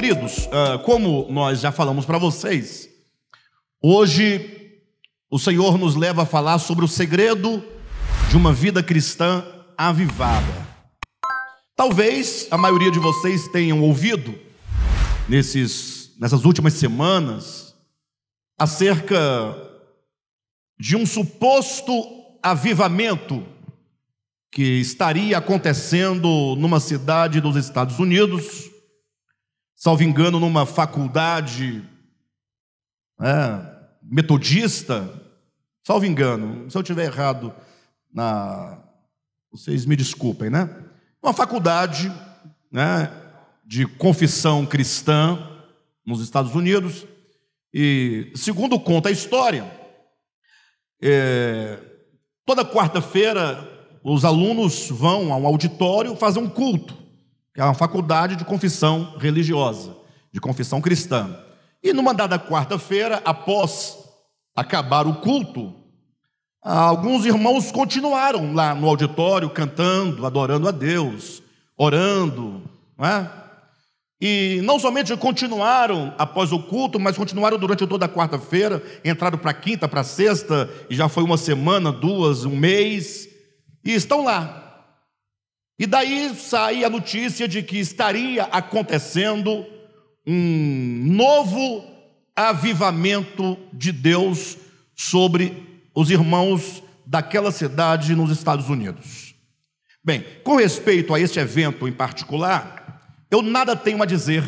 queridos, ah, como nós já falamos para vocês, hoje o Senhor nos leva a falar sobre o segredo de uma vida cristã avivada. Talvez a maioria de vocês tenham ouvido nesses, nessas últimas semanas acerca de um suposto avivamento que estaria acontecendo numa cidade dos Estados Unidos salvo engano, numa faculdade é, metodista, salvo engano, se eu tiver errado, na... vocês me desculpem, né? Uma faculdade né, de confissão cristã nos Estados Unidos, e segundo conta a história, é, toda quarta-feira os alunos vão a um auditório fazer um culto é uma faculdade de confissão religiosa, de confissão cristã. E numa dada quarta-feira, após acabar o culto, alguns irmãos continuaram lá no auditório cantando, adorando a Deus, orando, não é? E não somente continuaram após o culto, mas continuaram durante toda a quarta-feira, entraram para quinta, para sexta, e já foi uma semana, duas, um mês, e estão lá, e daí saí a notícia de que estaria acontecendo um novo avivamento de Deus sobre os irmãos daquela cidade nos Estados Unidos. Bem, com respeito a este evento em particular, eu nada tenho a dizer.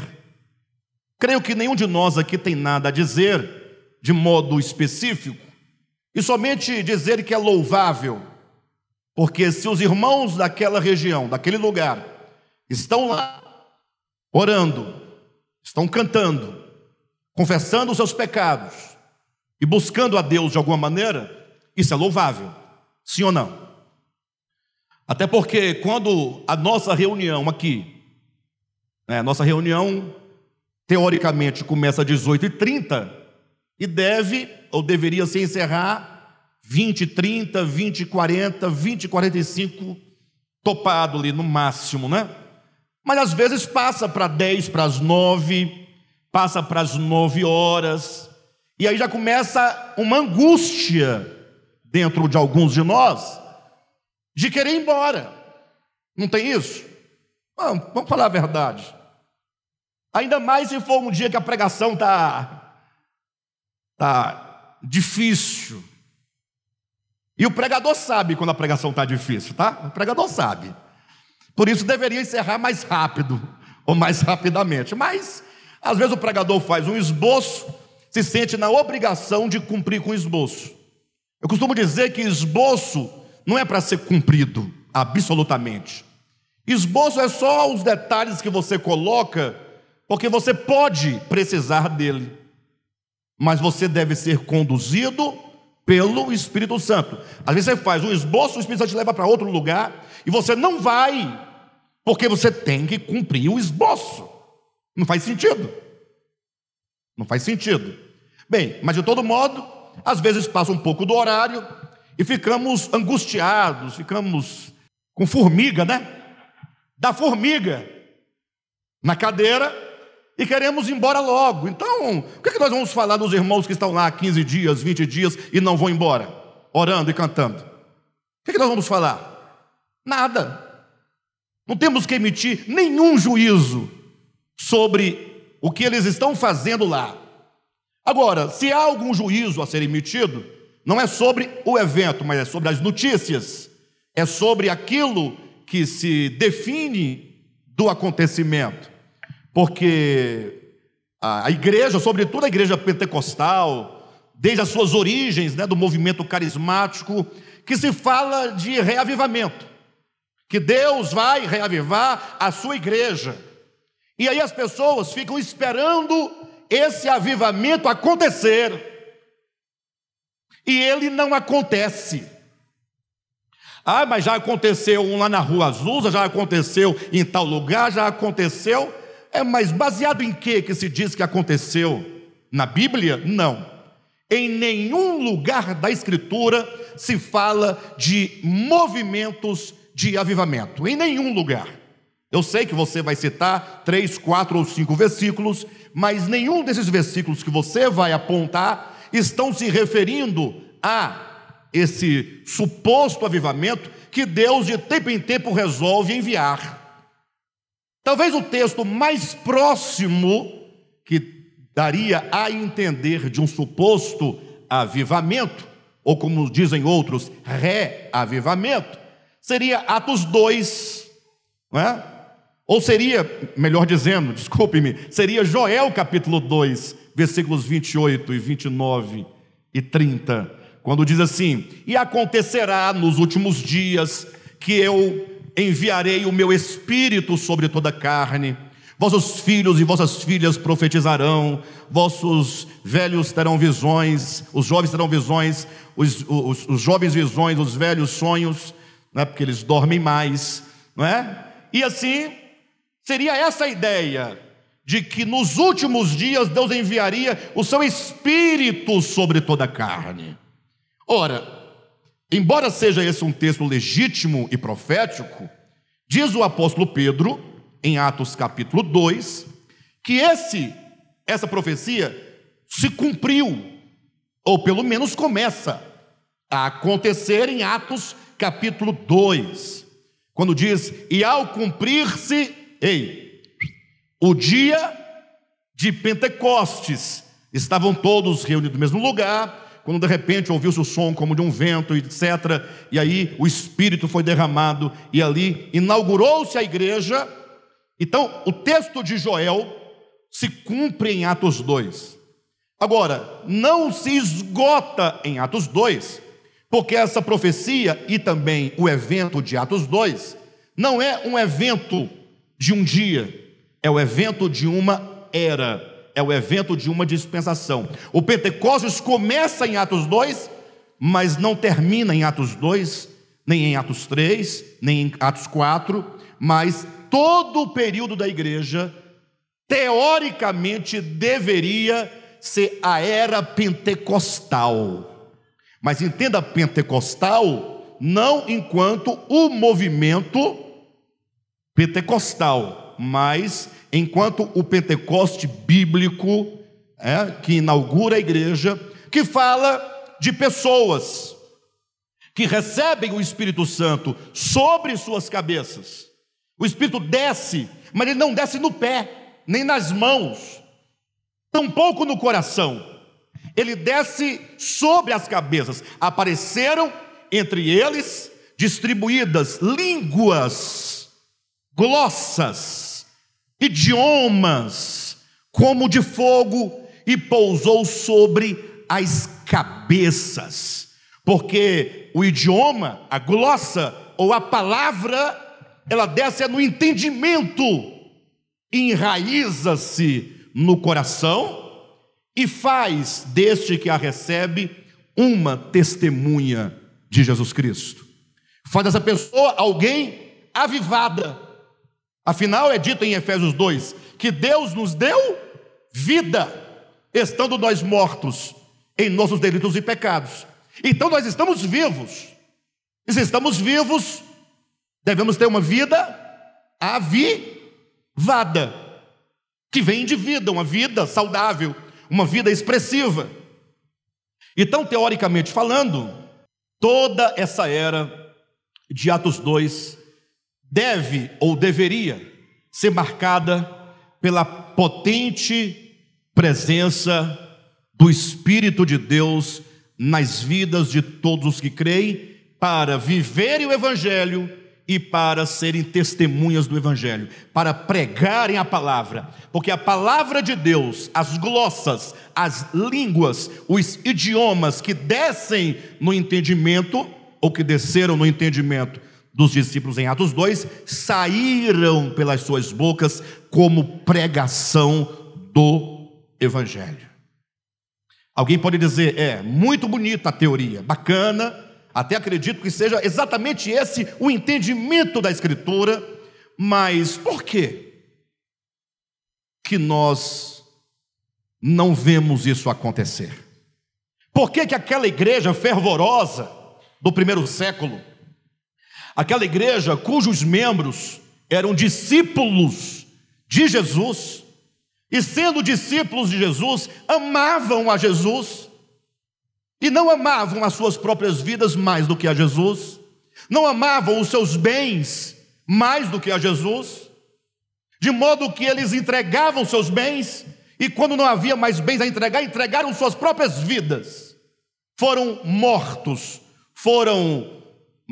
Creio que nenhum de nós aqui tem nada a dizer de modo específico, e somente dizer que é louvável porque se os irmãos daquela região, daquele lugar, estão lá orando, estão cantando, confessando os seus pecados e buscando a Deus de alguma maneira, isso é louvável, sim ou não? Até porque quando a nossa reunião aqui, né, nossa reunião teoricamente começa às 18h30 e deve ou deveria se encerrar 20, 30, 20, 40, 20, 45, topado ali no máximo, né? Mas às vezes passa para 10, para as 9, passa para as 9 horas, e aí já começa uma angústia dentro de alguns de nós de querer ir embora. Não tem isso? Vamos, ah, vamos falar a verdade. Ainda mais se for um dia que a pregação tá tá difícil, e o pregador sabe quando a pregação está difícil, tá? O pregador sabe. Por isso deveria encerrar mais rápido, ou mais rapidamente. Mas, às vezes, o pregador faz um esboço, se sente na obrigação de cumprir com o esboço. Eu costumo dizer que esboço não é para ser cumprido, absolutamente. Esboço é só os detalhes que você coloca, porque você pode precisar dele, mas você deve ser conduzido pelo Espírito Santo. Às vezes você faz um esboço, o Espírito Santo te leva para outro lugar e você não vai, porque você tem que cumprir o esboço. Não faz sentido. Não faz sentido. Bem, mas de todo modo, às vezes passa um pouco do horário e ficamos angustiados, ficamos com formiga, né? Da formiga na cadeira e queremos ir embora logo. Então, o que, é que nós vamos falar dos irmãos que estão lá 15 dias, 20 dias e não vão embora, orando e cantando? O que, é que nós vamos falar? Nada. Não temos que emitir nenhum juízo sobre o que eles estão fazendo lá. Agora, se há algum juízo a ser emitido, não é sobre o evento, mas é sobre as notícias, é sobre aquilo que se define do acontecimento porque a, igreja, sobretudo a igreja pentecostal, desde as suas origens né, do movimento carismático, que se fala de reavivamento, que Deus vai reavivar a sua igreja. E aí as pessoas ficam esperando esse avivamento acontecer. E ele não acontece. Ah, mas já aconteceu um lá na Rua Azul, já aconteceu em tal lugar, já aconteceu. É, mas baseado em que que se diz que aconteceu? Na Bíblia? Não. Em nenhum lugar da Escritura se fala de movimentos de avivamento. Em nenhum lugar. Eu sei que você vai citar três, quatro ou cinco versículos, mas nenhum desses versículos que você vai apontar estão se referindo a esse suposto avivamento que Deus de tempo em tempo resolve enviar. Talvez o texto mais próximo que daria a entender de um suposto avivamento, ou como dizem outros, reavivamento, seria Atos 2, não é? ou seria, melhor dizendo, desculpe-me, seria Joel capítulo 2, versículos 28 e 29 e 30, quando diz assim: E acontecerá nos últimos dias que eu enviarei o meu espírito sobre toda a carne. Vossos filhos e vossas filhas profetizarão, vossos velhos terão visões, os jovens terão visões, os, os, os jovens visões, os velhos sonhos, né? porque eles dormem mais, não é? E assim, seria essa a ideia de que nos últimos dias Deus enviaria o seu espírito sobre toda a carne. Ora, Embora seja esse um texto legítimo e profético, diz o apóstolo Pedro, em Atos capítulo 2, que esse essa profecia se cumpriu, ou pelo menos começa a acontecer em Atos capítulo 2, quando diz: "E ao cumprir-se, ei, o dia de Pentecostes, estavam todos reunidos no mesmo lugar, quando de repente ouviu-se o som como de um vento, etc. E aí o Espírito foi derramado e ali inaugurou-se a igreja. Então, o texto de Joel se cumpre em Atos 2. Agora, não se esgota em Atos 2, porque essa profecia e também o evento de Atos 2 não é um evento de um dia, é o evento de uma era é o evento de uma dispensação. O Pentecostes começa em Atos 2, mas não termina em Atos 2, nem em Atos 3, nem em Atos 4, mas todo o período da igreja, teoricamente, deveria ser a era pentecostal. Mas entenda pentecostal não enquanto o movimento pentecostal, mas enquanto o Pentecoste bíblico, é, que inaugura a igreja, que fala de pessoas que recebem o Espírito Santo sobre suas cabeças. O Espírito desce, mas ele não desce no pé, nem nas mãos, tampouco no coração. Ele desce sobre as cabeças. Apareceram entre eles distribuídas línguas, glossas idiomas como de fogo e pousou sobre as cabeças. Porque o idioma, a glossa ou a palavra, ela desce no entendimento, enraiza-se no coração e faz deste que a recebe uma testemunha de Jesus Cristo. Faz essa pessoa alguém avivada, Afinal, é dito em Efésios 2 que Deus nos deu vida, estando nós mortos em nossos delitos e pecados. Então nós estamos vivos. E se estamos vivos, devemos ter uma vida avivada, que vem de vida, uma vida saudável, uma vida expressiva. Então, teoricamente falando, toda essa era de Atos 2 deve ou deveria ser marcada pela potente presença do Espírito de Deus nas vidas de todos os que creem, para viverem o Evangelho e para serem testemunhas do Evangelho, para pregarem a palavra, porque a palavra de Deus, as glossas, as línguas, os idiomas que descem no entendimento, ou que desceram no entendimento dos discípulos em Atos 2 saíram pelas suas bocas como pregação do Evangelho. Alguém pode dizer, é, muito bonita a teoria, bacana, até acredito que seja exatamente esse o entendimento da Escritura, mas por quê que nós não vemos isso acontecer? Por que, que aquela igreja fervorosa do primeiro século Aquela igreja cujos membros eram discípulos de Jesus, e sendo discípulos de Jesus, amavam a Jesus, e não amavam as suas próprias vidas mais do que a Jesus, não amavam os seus bens mais do que a Jesus, de modo que eles entregavam seus bens, e quando não havia mais bens a entregar, entregaram suas próprias vidas, foram mortos, foram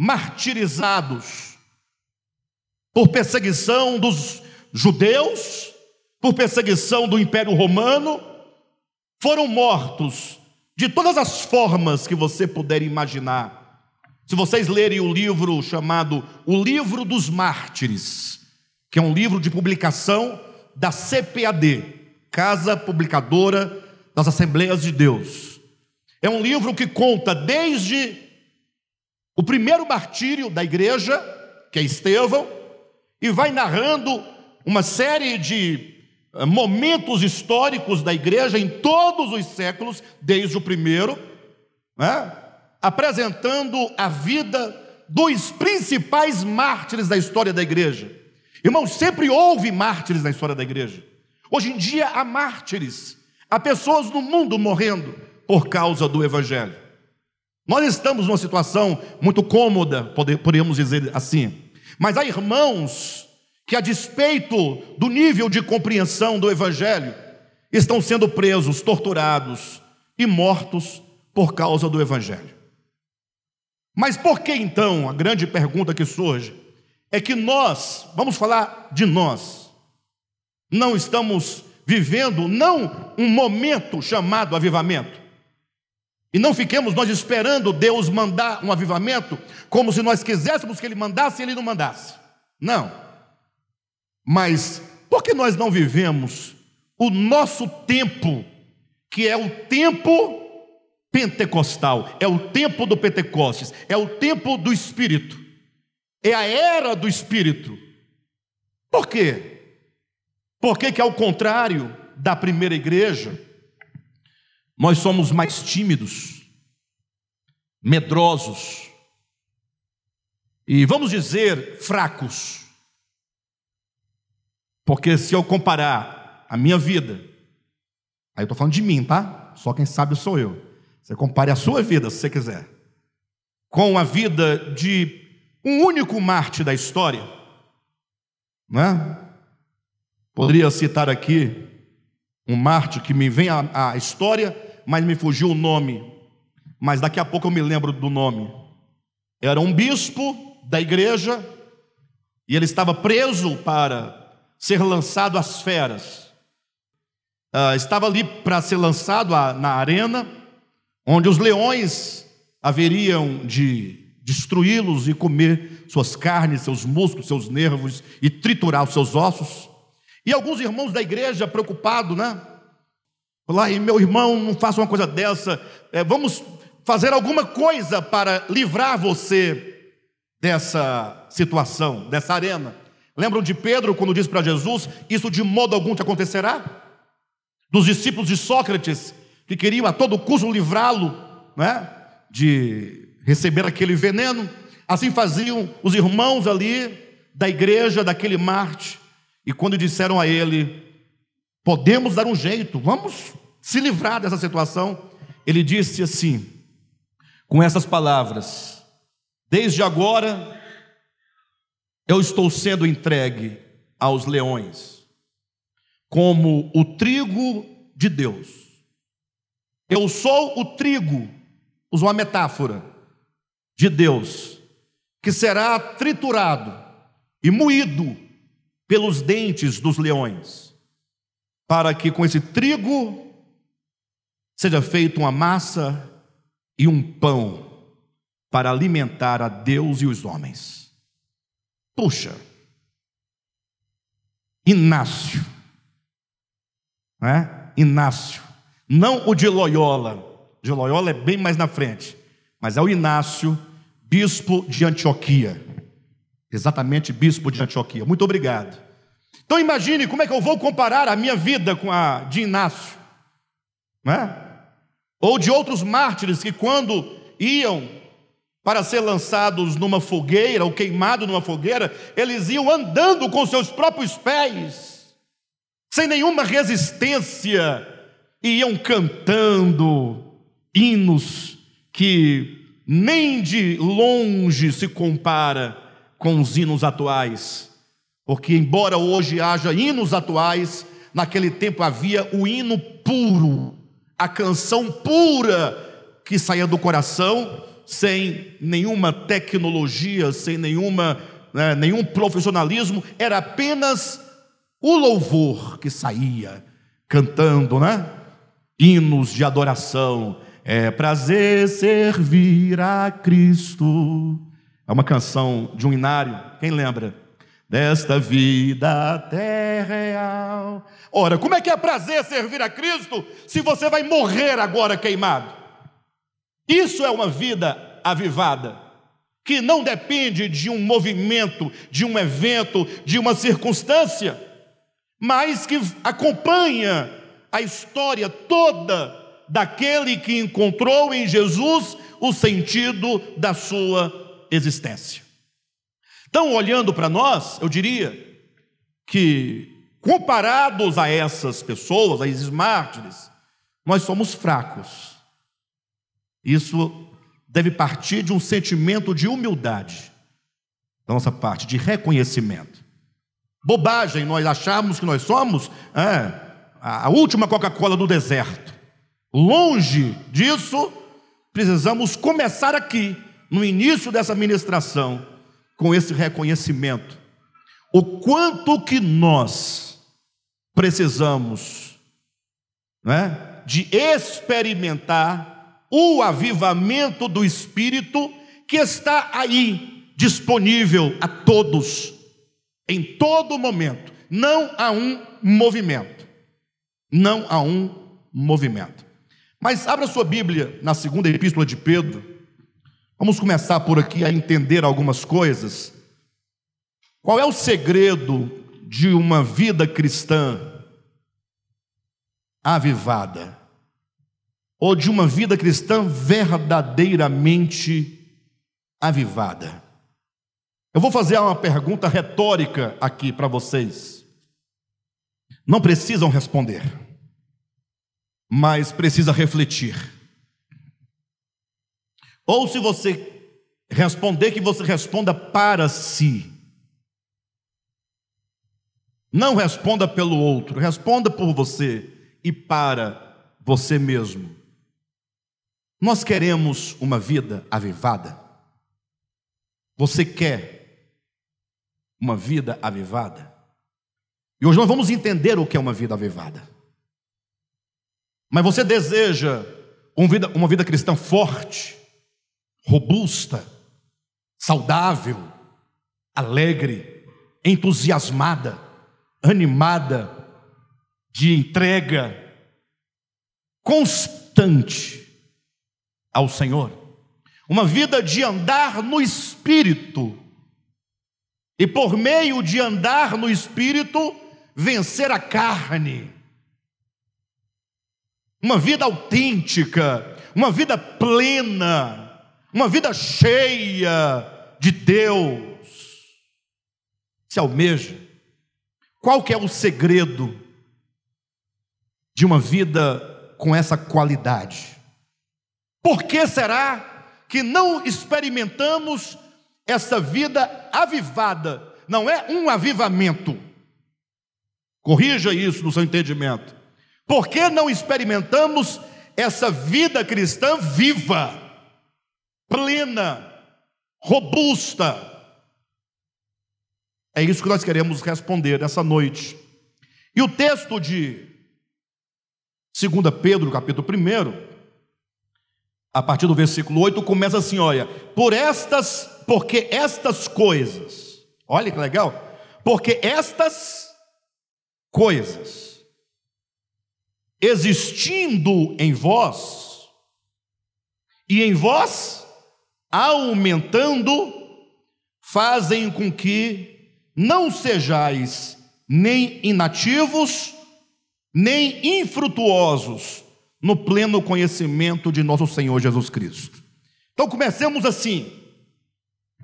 martirizados por perseguição dos judeus, por perseguição do Império Romano, foram mortos de todas as formas que você puder imaginar. Se vocês lerem o livro chamado O Livro dos Mártires, que é um livro de publicação da CPAD, Casa Publicadora das Assembleias de Deus, é um livro que conta desde o primeiro martírio da igreja, que é Estevão, e vai narrando uma série de eh, momentos históricos da igreja em todos os séculos, desde o primeiro, né? apresentando a vida dos principais mártires da história da igreja. Irmãos, sempre houve mártires na história da igreja. Hoje em dia há mártires, há pessoas no mundo morrendo por causa do evangelho. Nós estamos numa situação muito cômoda, poderíamos dizer assim. Mas há irmãos que, a despeito do nível de compreensão do Evangelho, estão sendo presos, torturados e mortos por causa do Evangelho. Mas por que então, a grande pergunta que surge, é que nós, vamos falar de nós, não estamos vivendo não um momento chamado avivamento, e não fiquemos nós esperando Deus mandar um avivamento como se nós quiséssemos que Ele mandasse e Ele não mandasse. Não. Mas por que nós não vivemos o nosso tempo, que é o tempo pentecostal, é o tempo do Pentecostes, é o tempo do Espírito, é a era do Espírito? Por quê? Por que, que ao contrário da primeira igreja, nós somos mais tímidos, medrosos e, vamos dizer, fracos. Porque se eu comparar a minha vida, aí eu estou falando de mim, tá? Só quem sabe sou eu. Você compare a sua vida, se você quiser, com a vida de um único Marte da história, né? Poderia citar aqui um Marte que me vem à história mas me fugiu o nome. Mas daqui a pouco eu me lembro do nome. Era um bispo da igreja e ele estava preso para ser lançado às feras. Uh, estava ali para ser lançado a, na arena, onde os leões haveriam de destruí-los e comer suas carnes, seus músculos, seus nervos e triturar os seus ossos. E alguns irmãos da igreja, preocupados, né? Falar, e meu irmão, não faça uma coisa dessa. É, vamos fazer alguma coisa para livrar você dessa situação, dessa arena. Lembram de Pedro quando disse para Jesus: Isso de modo algum te acontecerá? Dos discípulos de Sócrates, que queriam a todo custo livrá-lo né, de receber aquele veneno. Assim faziam os irmãos ali da igreja, daquele Marte. E quando disseram a ele: Podemos dar um jeito, vamos se livrar dessa situação, ele disse assim, com essas palavras: Desde agora eu estou sendo entregue aos leões, como o trigo de Deus. Eu sou o trigo, usou uma metáfora, de Deus, que será triturado e moído pelos dentes dos leões, para que com esse trigo seja feita uma massa e um pão para alimentar a Deus e os homens. Puxa, Inácio, né? Inácio, não o de Loyola, de Loyola é bem mais na frente, mas é o Inácio, bispo de Antioquia, exatamente bispo de Antioquia. Muito obrigado. Então imagine como é que eu vou comparar a minha vida com a de Inácio, né? Ou de outros mártires que, quando iam para ser lançados numa fogueira ou queimados numa fogueira, eles iam andando com seus próprios pés, sem nenhuma resistência, e iam cantando hinos que nem de longe se compara com os hinos atuais. Porque, embora hoje haja hinos atuais, naquele tempo havia o hino puro, a canção pura que saía do coração, sem nenhuma tecnologia, sem nenhuma, né, nenhum profissionalismo, era apenas o louvor que saía, cantando, né? Hinos de adoração. É prazer servir a Cristo. É uma canção de um inário, quem lembra? desta vida até real. Ora, como é que é prazer servir a Cristo se você vai morrer agora queimado? Isso é uma vida avivada, que não depende de um movimento, de um evento, de uma circunstância, mas que acompanha a história toda daquele que encontrou em Jesus o sentido da sua existência. Então, olhando para nós, eu diria que, comparados a essas pessoas, a esses mártires, nós somos fracos. Isso deve partir de um sentimento de humildade da nossa parte, de reconhecimento. Bobagem nós acharmos que nós somos é, a última Coca-Cola do deserto. Longe disso, precisamos começar aqui, no início dessa ministração, com esse reconhecimento. O quanto que nós precisamos né, de experimentar o avivamento do Espírito que está aí, disponível a todos, em todo momento. Não há um movimento. Não há um movimento. Mas abra sua Bíblia na segunda epístola de Pedro, Vamos começar por aqui a entender algumas coisas. Qual é o segredo de uma vida cristã avivada? Ou de uma vida cristã verdadeiramente avivada? Eu vou fazer uma pergunta retórica aqui para vocês. Não precisam responder, mas precisa refletir. Ou se você responder, que você responda para si. Não responda pelo outro, responda por você e para você mesmo. Nós queremos uma vida avivada. Você quer uma vida avivada? E hoje nós vamos entender o que é uma vida avivada. Mas você deseja uma vida, uma vida cristã forte? robusta, saudável, alegre, entusiasmada, animada, de entrega constante ao Senhor. Uma vida de andar no espírito. E por meio de andar no espírito, vencer a carne. Uma vida autêntica, uma vida plena, uma vida cheia de Deus. Se almeja. Qual que é o segredo de uma vida com essa qualidade? Por que será que não experimentamos essa vida avivada? Não é um avivamento. Corrija isso no seu entendimento. Por que não experimentamos essa vida cristã viva? plena, robusta. É isso que nós queremos responder nessa noite. E o texto de 2 Pedro, capítulo 1, a partir do versículo 8, começa assim: olha, por estas, porque estas coisas, olha que legal, porque estas coisas existindo em vós, e em vós aumentando, fazem com que não sejais nem inativos, nem infrutuosos no pleno conhecimento de nosso Senhor Jesus Cristo. Então comecemos assim,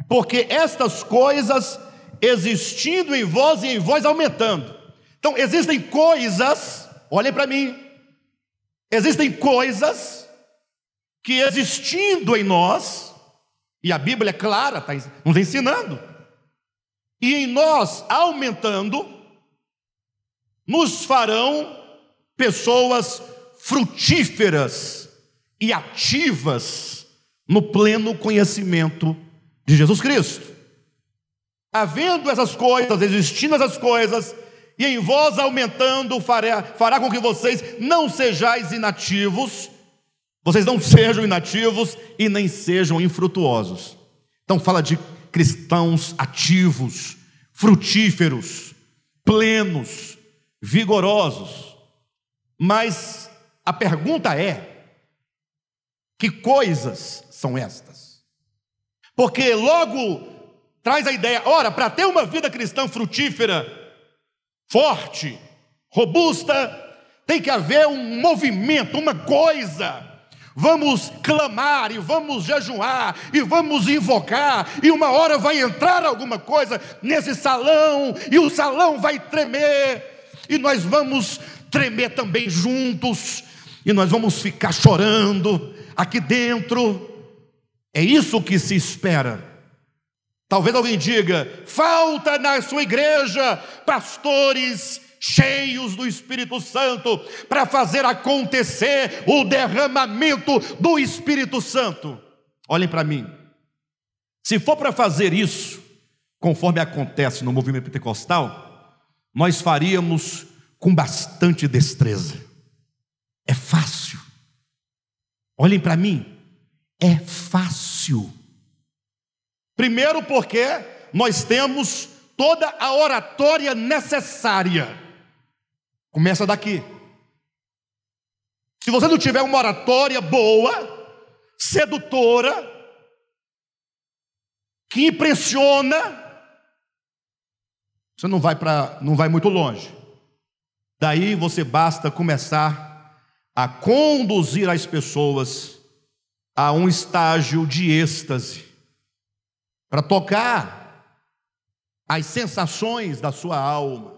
porque estas coisas existindo em vós e em vós aumentando. Então existem coisas, olhem para mim, existem coisas que existindo em nós e a Bíblia é clara, está nos ensinando. E em nós aumentando, nos farão pessoas frutíferas e ativas no pleno conhecimento de Jesus Cristo. Havendo essas coisas, existindo essas coisas, e em vós aumentando, fará, fará com que vocês não sejais inativos vocês não sejam inativos e nem sejam infrutuosos. Então, fala de cristãos ativos, frutíferos, plenos, vigorosos. Mas a pergunta é: que coisas são estas? Porque logo traz a ideia, ora, para ter uma vida cristã frutífera, forte, robusta, tem que haver um movimento, uma coisa Vamos clamar e vamos jejuar e vamos invocar, e uma hora vai entrar alguma coisa nesse salão, e o salão vai tremer, e nós vamos tremer também juntos, e nós vamos ficar chorando aqui dentro. É isso que se espera. Talvez alguém diga: falta na sua igreja pastores cheios do Espírito Santo, para fazer acontecer o derramamento do Espírito Santo. Olhem para mim, se for para fazer isso, conforme acontece no movimento pentecostal, nós faríamos com bastante destreza. É fácil. Olhem para mim, é fácil. Primeiro, porque nós temos toda a oratória necessária Começa daqui. Se você não tiver uma oratória boa, sedutora, que impressiona, você não vai para não vai muito longe. Daí você basta começar a conduzir as pessoas a um estágio de êxtase para tocar as sensações da sua alma.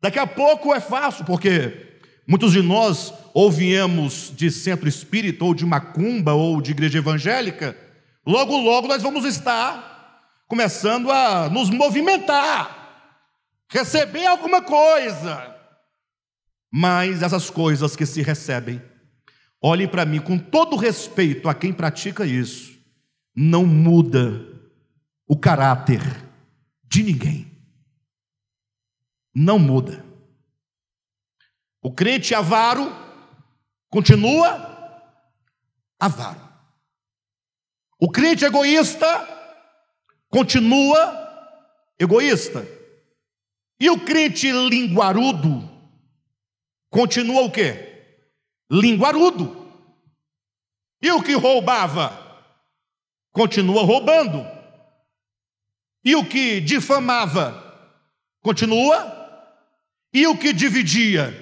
Daqui a pouco é fácil, porque muitos de nós ou viemos de centro espírita, ou de macumba, ou de igreja evangélica, logo, logo nós vamos estar começando a nos movimentar, receber alguma coisa. Mas essas coisas que se recebem, olhem para mim com todo respeito a quem pratica isso, não muda o caráter de ninguém não muda. O crente avaro continua avaro. O crente egoísta continua egoísta. E o crente linguarudo continua o quê? Linguarudo. E o que roubava continua roubando. E o que difamava continua e o que dividia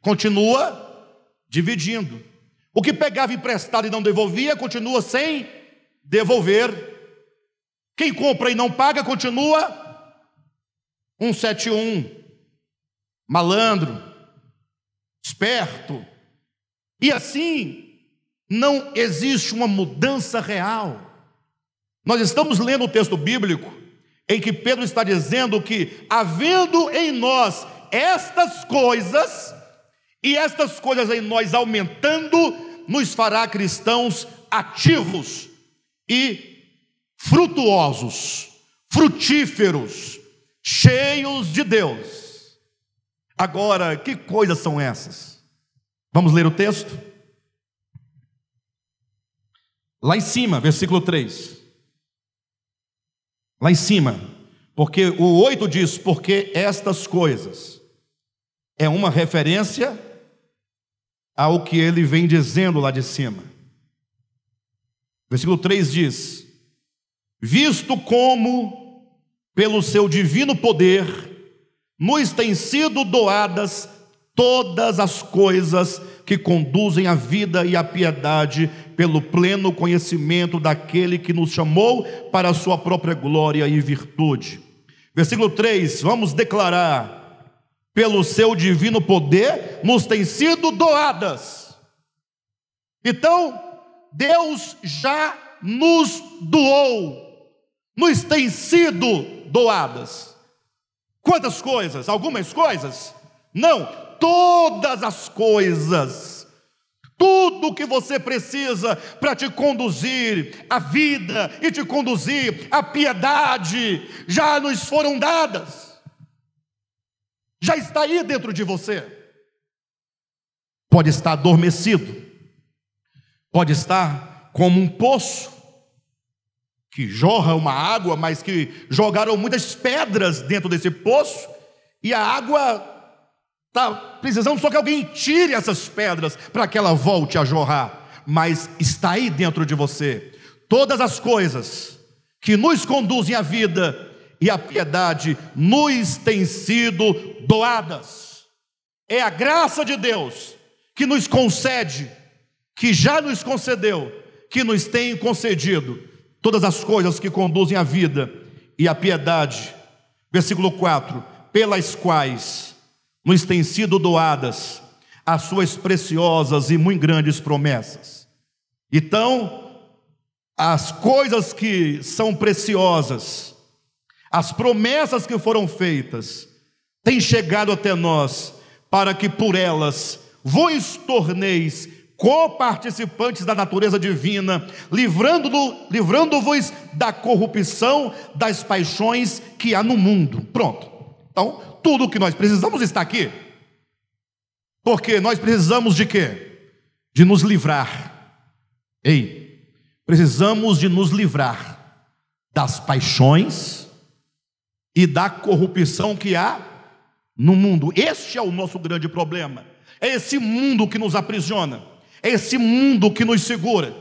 continua dividindo. O que pegava emprestado e não devolvia continua sem devolver. Quem compra e não paga continua 171, malandro, esperto. E assim não existe uma mudança real. Nós estamos lendo o texto bíblico em que Pedro está dizendo que, havendo em nós estas coisas, e estas coisas em nós aumentando, nos fará cristãos ativos e frutuosos, frutíferos, cheios de Deus. Agora, que coisas são essas? Vamos ler o texto? Lá em cima, versículo 3. Lá em cima, porque o 8 diz: porque estas coisas é uma referência ao que ele vem dizendo lá de cima. Versículo 3 diz: Visto como, pelo seu divino poder, nos têm sido doadas todas as coisas que conduzem à vida e à piedade, pelo pleno conhecimento daquele que nos chamou para a sua própria glória e virtude. Versículo 3: Vamos declarar pelo seu divino poder, nos têm sido doadas. Então, Deus já nos doou, nos têm sido doadas. Quantas coisas? Algumas coisas? Não, todas as coisas. Tudo o que você precisa para te conduzir à vida e te conduzir à piedade já nos foram dadas já está aí dentro de você. Pode estar adormecido, pode estar como um poço que jorra uma água, mas que jogaram muitas pedras dentro desse poço e a água está precisando só que alguém tire essas pedras para que ela volte a jorrar, mas está aí dentro de você. Todas as coisas que nos conduzem à vida e a piedade nos têm sido doadas. É a graça de Deus que nos concede, que já nos concedeu, que nos tem concedido todas as coisas que conduzem à vida e à piedade. Versículo 4: pelas quais nos têm sido doadas as suas preciosas e muito grandes promessas. Então, as coisas que são preciosas, as promessas que foram feitas têm chegado até nós para que por elas vos torneis coparticipantes da natureza divina, livrando-vos livrando da corrupção das paixões que há no mundo. Pronto. Então, tudo o que nós precisamos está aqui. Porque nós precisamos de quê? De nos livrar. Ei, precisamos de nos livrar das paixões e da corrupção que há no mundo. Este é o nosso grande problema. É esse mundo que nos aprisiona, é esse mundo que nos segura,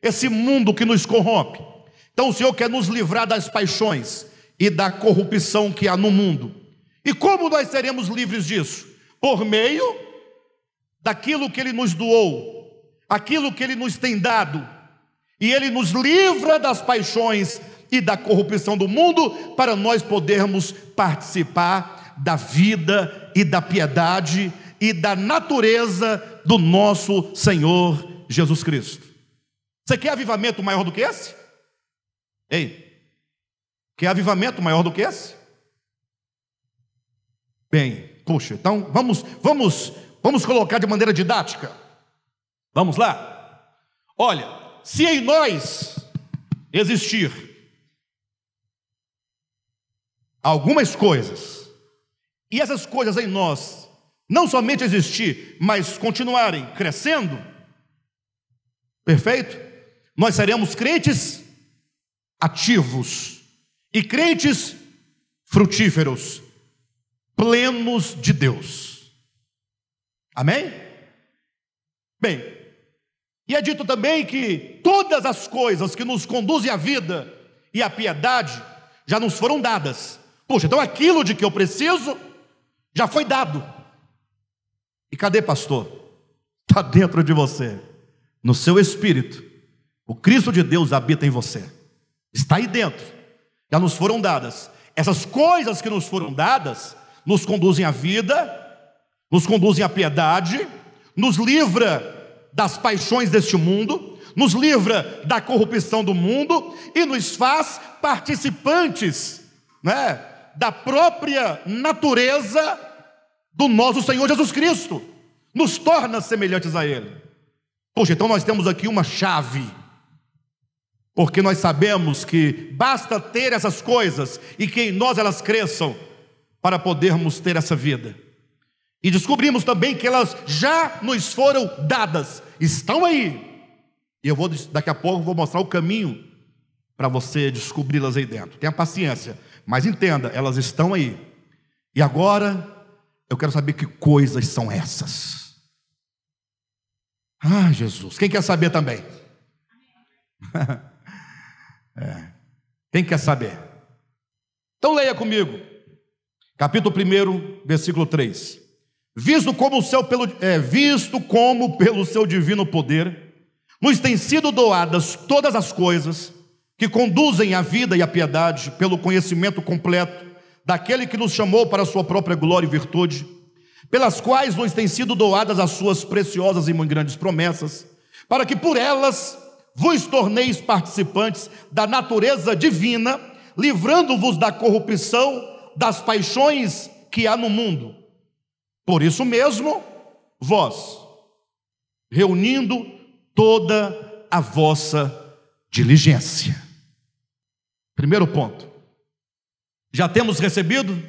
é esse mundo que nos corrompe. Então o Senhor quer nos livrar das paixões e da corrupção que há no mundo. E como nós seremos livres disso? Por meio daquilo que Ele nos doou, aquilo que Ele nos tem dado, e Ele nos livra das paixões e da corrupção do mundo, para nós podermos participar da vida e da piedade e da natureza do nosso Senhor Jesus Cristo. Você quer avivamento maior do que esse? Ei, quer avivamento maior do que esse? Bem, puxa, então vamos, vamos, vamos colocar de maneira didática. Vamos lá? Olha, se em nós existir algumas coisas, e essas coisas em nós não somente existir, mas continuarem crescendo, perfeito? Nós seremos crentes ativos e crentes frutíferos, plenos de Deus. Amém? Bem, e é dito também que todas as coisas que nos conduzem à vida e à piedade já nos foram dadas Puxa, então aquilo de que eu preciso já foi dado. E cadê, pastor? Está dentro de você, no seu espírito. O Cristo de Deus habita em você, está aí dentro. Já nos foram dadas. Essas coisas que nos foram dadas nos conduzem à vida, nos conduzem à piedade, nos livra das paixões deste mundo, nos livra da corrupção do mundo e nos faz participantes, né? da própria natureza do nosso Senhor Jesus Cristo, nos torna semelhantes a Ele. Poxa, então nós temos aqui uma chave, porque nós sabemos que basta ter essas coisas e que em nós elas cresçam para podermos ter essa vida. E descobrimos também que elas já nos foram dadas, estão aí. E eu vou daqui a pouco vou mostrar o caminho para você descobri-las aí dentro. Tenha paciência. Mas entenda, elas estão aí. E agora, eu quero saber que coisas são essas. Ah, Jesus. Quem quer saber também? é. Quem quer saber? Então leia comigo. Capítulo 1, versículo 3. Visto como, o seu, pelo, é, visto como pelo seu divino poder nos tem sido doadas todas as coisas, que conduzem à vida e à piedade pelo conhecimento completo daquele que nos chamou para a sua própria glória e virtude, pelas quais nos têm sido doadas as suas preciosas e muito grandes promessas, para que por elas vos torneis participantes da natureza divina, livrando-vos da corrupção das paixões que há no mundo. Por isso mesmo, vós, reunindo toda a vossa diligência. Primeiro ponto. Já temos recebido?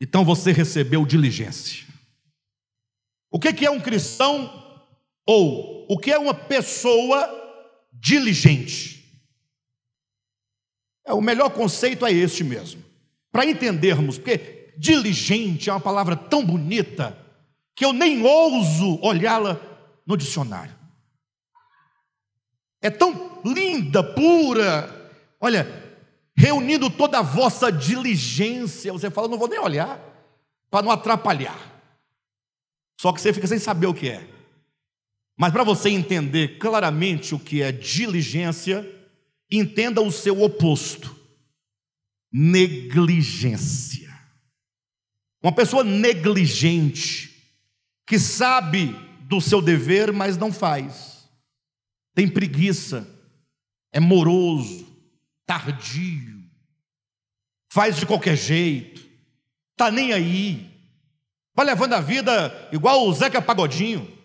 Então você recebeu diligência. O que é um cristão ou o que é uma pessoa diligente? É, o melhor conceito é este mesmo. Para entendermos, porque diligente é uma palavra tão bonita que eu nem ouso olhá-la no dicionário é tão linda, pura. Olha, reunindo toda a vossa diligência, você fala, não vou nem olhar, para não atrapalhar. Só que você fica sem saber o que é. Mas para você entender claramente o que é diligência, entenda o seu oposto: negligência. Uma pessoa negligente, que sabe do seu dever, mas não faz tem preguiça, é moroso, tardio, faz de qualquer jeito, tá nem aí, vai levando a vida igual o Zeca Pagodinho.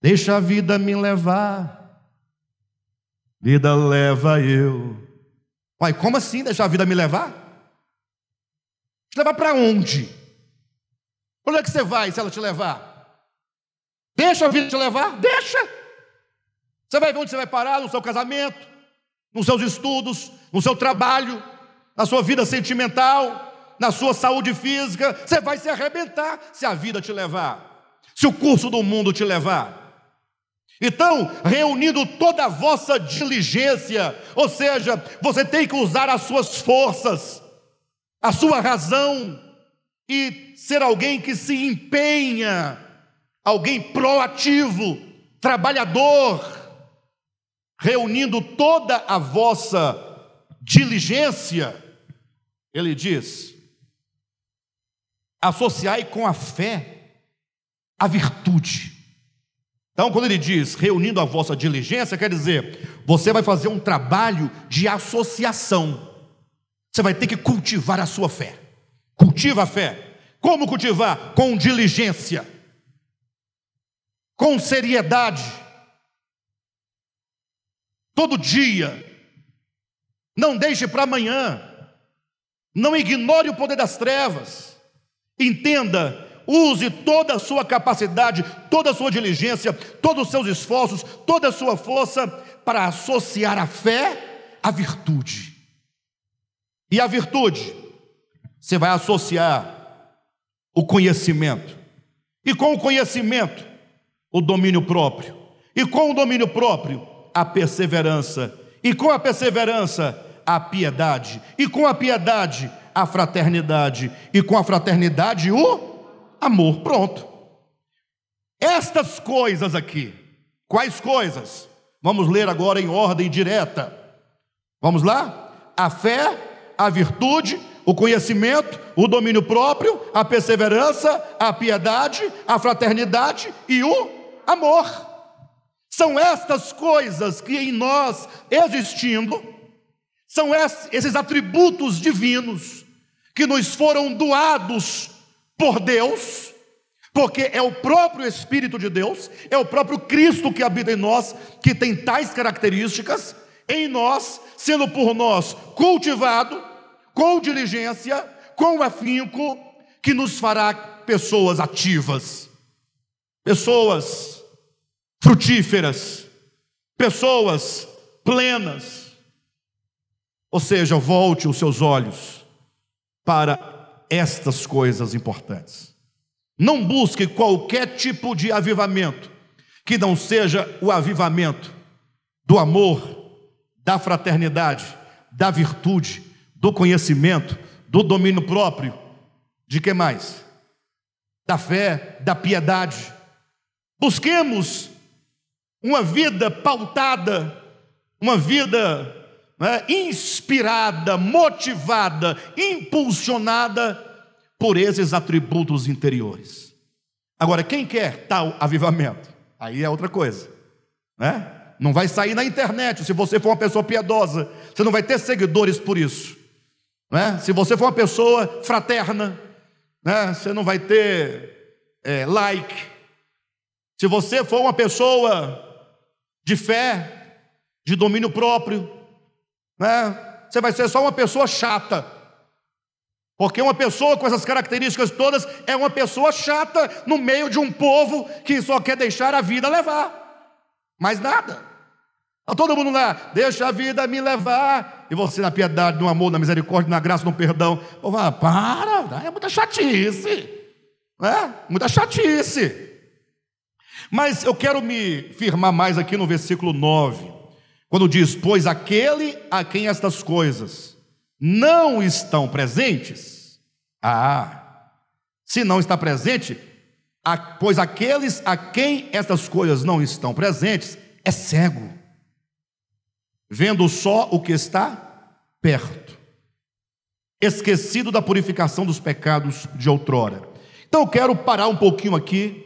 Deixa a vida me levar, vida leva eu. Uai, como assim deixar a vida me levar? Te levar para onde? Onde é que você vai se ela te levar? Deixa a vida te levar? Deixa! Você vai ver onde você vai parar no seu casamento, nos seus estudos, no seu trabalho, na sua vida sentimental, na sua saúde física. Você vai se arrebentar se a vida te levar, se o curso do mundo te levar. Então, reunindo toda a vossa diligência, ou seja, você tem que usar as suas forças, a sua razão e ser alguém que se empenha, alguém proativo, trabalhador, reunindo toda a vossa diligência, ele diz: associai com a fé a virtude. Então, quando ele diz reunindo a vossa diligência, quer dizer, você vai fazer um trabalho de associação. Você vai ter que cultivar a sua fé. Cultiva a fé. Como cultivar? Com diligência, com seriedade todo dia. Não deixe para amanhã. Não ignore o poder das trevas. Entenda, use toda a sua capacidade, toda a sua diligência, todos os seus esforços, toda a sua força para associar a fé à virtude. E a virtude, você vai associar o conhecimento. E com o conhecimento, o domínio próprio. E com o domínio próprio, a perseverança, e com a perseverança, a piedade, e com a piedade, a fraternidade, e com a fraternidade, o amor. Pronto. Estas coisas aqui, quais coisas? Vamos ler agora em ordem direta. Vamos lá? A fé, a virtude, o conhecimento, o domínio próprio, a perseverança, a piedade, a fraternidade e o amor. São estas coisas que em nós existindo, são esses atributos divinos que nos foram doados por Deus, porque é o próprio Espírito de Deus, é o próprio Cristo que habita em nós, que tem tais características, em nós, sendo por nós cultivado, com diligência, com afinco, que nos fará pessoas ativas, pessoas frutíferas, pessoas plenas. Ou seja, volte os seus olhos para estas coisas importantes. Não busque qualquer tipo de avivamento que não seja o avivamento do amor, da fraternidade, da virtude, do conhecimento, do domínio próprio, de que mais? Da fé, da piedade. Busquemos uma vida pautada, uma vida né, inspirada, motivada, impulsionada por esses atributos interiores. Agora, quem quer tal avivamento? Aí é outra coisa, né? Não vai sair na internet se você for uma pessoa piedosa, você não vai ter seguidores por isso, né? Se você for uma pessoa fraterna, né? Você não vai ter é, like. Se você for uma pessoa de fé, de domínio próprio. Né? Você vai ser só uma pessoa chata. Porque uma pessoa com essas características todas é uma pessoa chata no meio de um povo que só quer deixar a vida levar. Mais nada. Está todo mundo lá, deixa a vida me levar. E você na piedade, no amor, na misericórdia, na graça, no perdão. Pô, para, é muita chatice. É? Muita chatice. Mas eu quero me firmar mais aqui no versículo 9, quando diz: Pois aquele a quem estas coisas não estão presentes, ah, se não está presente, pois aqueles a quem estas coisas não estão presentes é cego, vendo só o que está perto, esquecido da purificação dos pecados de outrora. Então eu quero parar um pouquinho aqui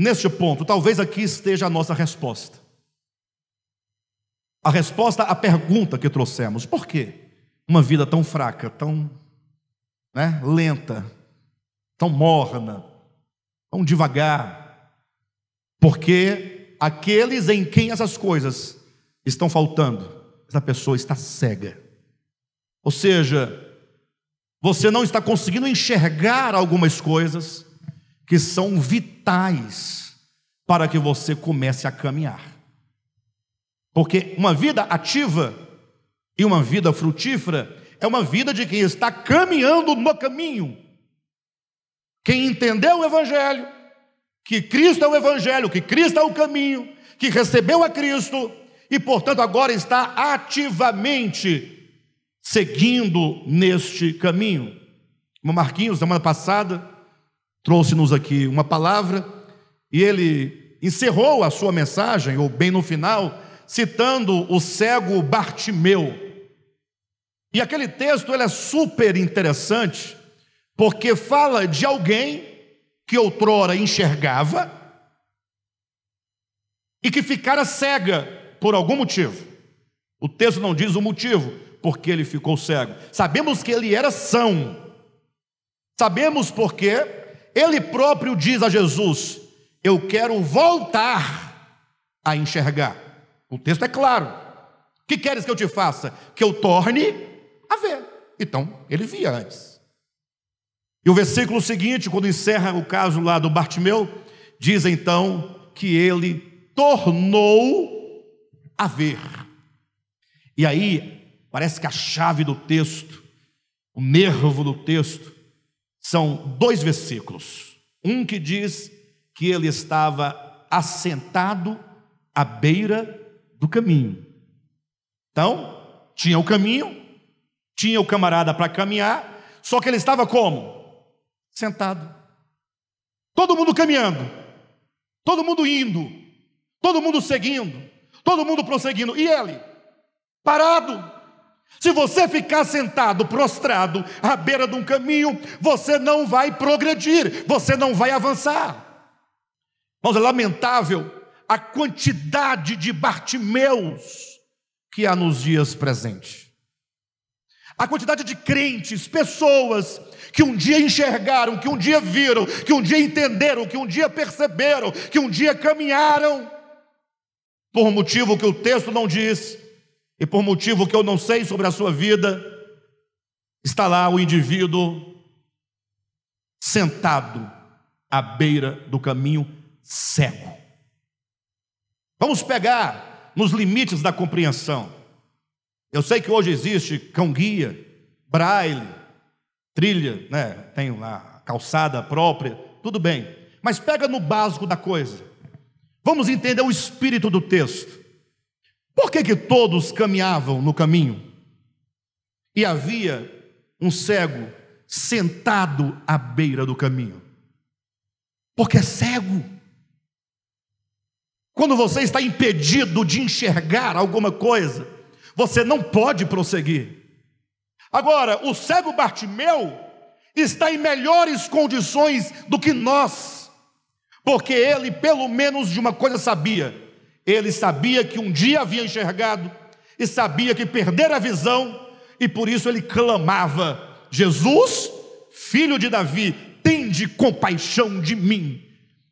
Neste ponto, talvez aqui esteja a nossa resposta. A resposta à pergunta que trouxemos: por que uma vida tão fraca, tão né, lenta, tão morna, tão devagar? Porque aqueles em quem essas coisas estão faltando, essa pessoa está cega. Ou seja, você não está conseguindo enxergar algumas coisas que são vitais para que você comece a caminhar. Porque uma vida ativa e uma vida frutífera é uma vida de quem está caminhando no caminho. Quem entendeu o Evangelho, que Cristo é o Evangelho, que Cristo é o caminho, que recebeu a Cristo e, portanto, agora está ativamente seguindo neste caminho. Como Marquinhos, semana passada, trouxe-nos aqui uma palavra e ele encerrou a sua mensagem, ou bem no final, citando o cego Bartimeu. E aquele texto ele é super interessante, porque fala de alguém que outrora enxergava e que ficara cega por algum motivo. O texto não diz o motivo porque ele ficou cego. Sabemos que ele era são. Sabemos porque ele próprio diz a Jesus: Eu quero voltar a enxergar. O texto é claro. O que queres que eu te faça? Que eu torne a ver. Então, ele via antes. E o versículo seguinte, quando encerra o caso lá do Bartimeu, diz então que ele tornou a ver. E aí, parece que a chave do texto, o nervo do texto, são dois versículos. Um que diz que ele estava assentado à beira do caminho. Então, tinha o caminho, tinha o camarada para caminhar, só que ele estava como? Sentado. Todo mundo caminhando, todo mundo indo, todo mundo seguindo, todo mundo prosseguindo. E ele? Parado. Se você ficar sentado, prostrado, à beira de um caminho, você não vai progredir, você não vai avançar. Mas é lamentável a quantidade de Bartimeus que há nos dias presentes. A quantidade de crentes, pessoas que um dia enxergaram, que um dia viram, que um dia entenderam, que um dia perceberam, que um dia caminharam, por um motivo que o texto não diz, e por motivo que eu não sei sobre a sua vida, está lá o indivíduo sentado à beira do caminho cego. Vamos pegar nos limites da compreensão. Eu sei que hoje existe cão-guia, braille, trilha, né? tem lá calçada própria, tudo bem. Mas pega no básico da coisa. Vamos entender o espírito do texto. Por que, que todos caminhavam no caminho? E havia um cego sentado à beira do caminho. Porque é cego. Quando você está impedido de enxergar alguma coisa, você não pode prosseguir. Agora, o cego Bartimeu está em melhores condições do que nós, porque ele, pelo menos, de uma coisa sabia: ele sabia que um dia havia enxergado e sabia que perdera a visão, e por isso ele clamava: Jesus, filho de Davi, tende compaixão de mim.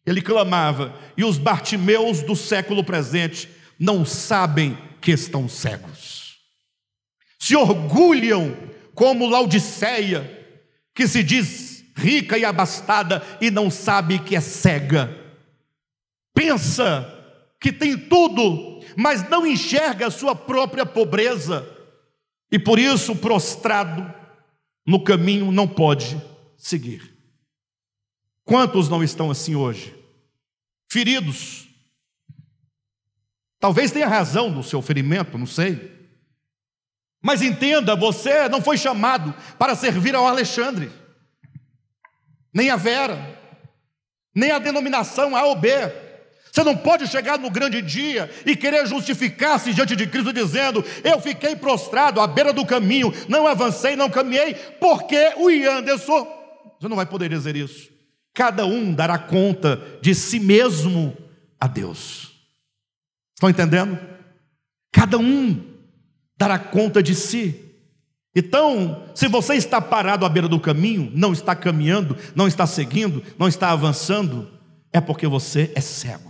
Ele clamava, e os Bartimeus do século presente não sabem que estão cegos. Se orgulham como Laodiceia, que se diz rica e abastada e não sabe que é cega. Pensa que tem tudo, mas não enxerga a sua própria pobreza, e por isso, prostrado no caminho, não pode seguir. Quantos não estão assim hoje? Feridos. Talvez tenha razão no seu ferimento, não sei. Mas entenda, você não foi chamado para servir ao Alexandre, nem a Vera, nem a denominação A ou B. Você não pode chegar no grande dia e querer justificar-se diante de Cristo dizendo: Eu fiquei prostrado à beira do caminho, não avancei, não caminhei, porque o Anderson. Você não vai poder dizer isso. Cada um dará conta de si mesmo a Deus. Estão entendendo? Cada um dará conta de si. Então, se você está parado à beira do caminho, não está caminhando, não está seguindo, não está avançando, é porque você é cego.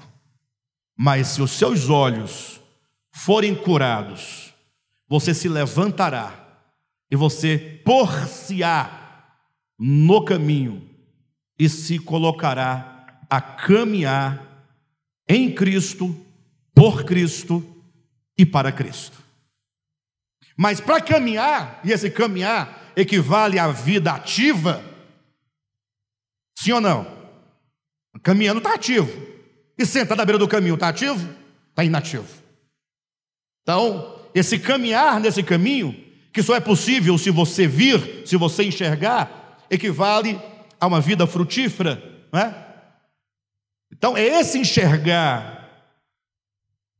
Mas se os seus olhos forem curados, você se levantará e você por-se-á no caminho e se colocará a caminhar em Cristo, por Cristo e para Cristo. Mas para caminhar, e esse caminhar equivale à vida ativa, sim ou não? Caminhando está ativo, e sentado à beira do caminho, está ativo? Está inativo. Então, esse caminhar nesse caminho, que só é possível se você vir, se você enxergar, equivale a uma vida frutífera, não é? Então, é esse enxergar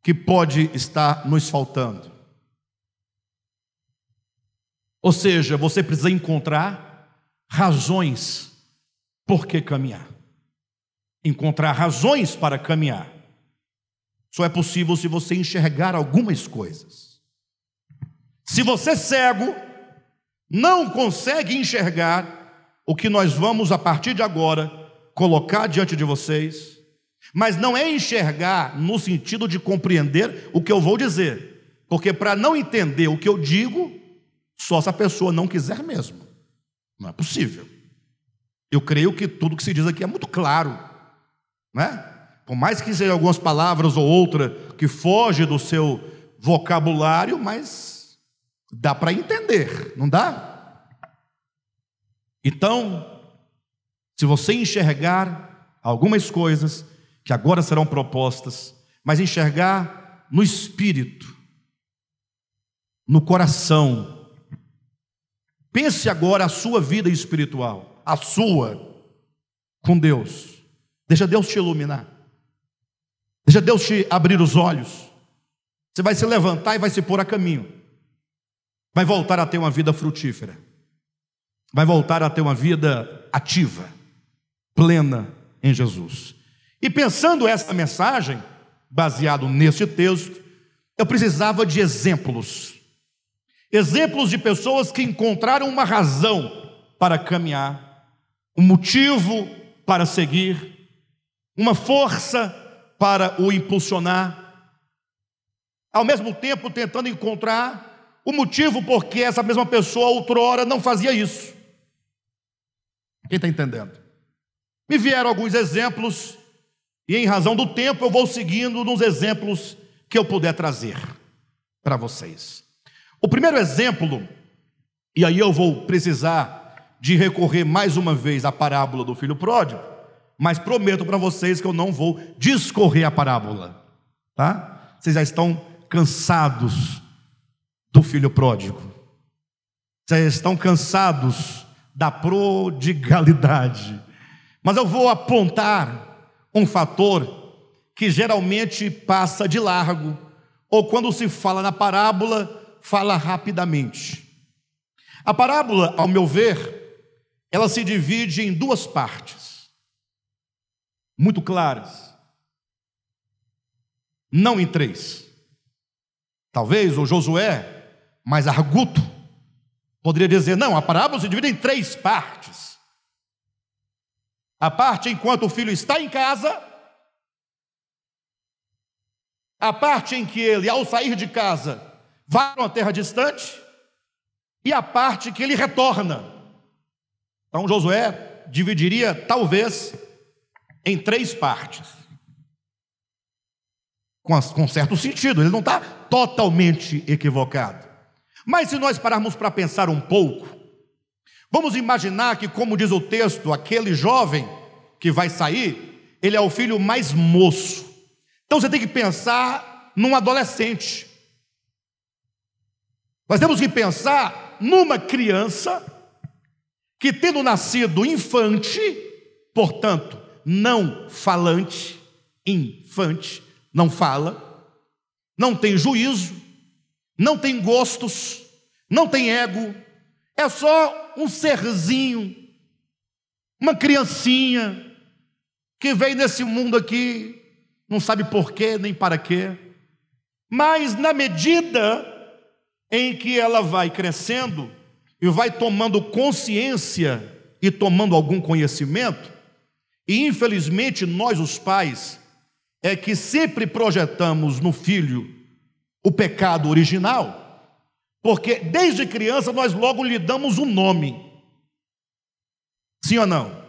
que pode estar nos faltando. Ou seja, você precisa encontrar razões por que caminhar encontrar razões para caminhar. Só é possível se você enxergar algumas coisas. Se você cego não consegue enxergar o que nós vamos a partir de agora colocar diante de vocês, mas não é enxergar no sentido de compreender o que eu vou dizer, porque para não entender o que eu digo, só se a pessoa não quiser mesmo. Não é possível. Eu creio que tudo que se diz aqui é muito claro. Né? Por mais que sejam algumas palavras ou outra que foge do seu vocabulário, mas dá para entender, não dá? Então, se você enxergar algumas coisas que agora serão propostas, mas enxergar no espírito, no coração. Pense agora a sua vida espiritual, a sua com Deus. Deixa Deus te iluminar. Deixa Deus te abrir os olhos. Você vai se levantar e vai se pôr a caminho. Vai voltar a ter uma vida frutífera. Vai voltar a ter uma vida ativa, plena em Jesus. E pensando essa mensagem, baseado neste texto, eu precisava de exemplos. Exemplos de pessoas que encontraram uma razão para caminhar, um motivo para seguir uma força para o impulsionar, ao mesmo tempo tentando encontrar o motivo por que essa mesma pessoa outrora não fazia isso. Quem está entendendo? Me vieram alguns exemplos, e em razão do tempo eu vou seguindo nos exemplos que eu puder trazer para vocês. O primeiro exemplo, e aí eu vou precisar de recorrer mais uma vez à parábola do filho pródigo, mas prometo para vocês que eu não vou discorrer a parábola, tá? Vocês já estão cansados do filho pródigo, vocês já estão cansados da prodigalidade, mas eu vou apontar um fator que geralmente passa de largo, ou quando se fala na parábola, fala rapidamente. A parábola, ao meu ver, ela se divide em duas partes muito claras. Não em três. Talvez o Josué, mais arguto, poderia dizer: não, a parábola se divide em três partes. A parte enquanto o filho está em casa, a parte em que ele, ao sair de casa, vai para uma terra distante, e a parte que ele retorna. Então Josué dividiria, talvez, em três partes. Com, as, com certo sentido, ele não está totalmente equivocado. Mas se nós pararmos para pensar um pouco, vamos imaginar que, como diz o texto, aquele jovem que vai sair, ele é o filho mais moço. Então você tem que pensar num adolescente. Nós temos que pensar numa criança que, tendo nascido infante, portanto, não falante, infante, não fala, não tem juízo, não tem gostos, não tem ego, é só um serzinho, uma criancinha que veio nesse mundo aqui, não sabe porquê nem para quê, mas na medida em que ela vai crescendo e vai tomando consciência e tomando algum conhecimento, e infelizmente nós, os pais, é que sempre projetamos no filho o pecado original, porque desde criança nós logo lhe damos um nome. Sim ou não?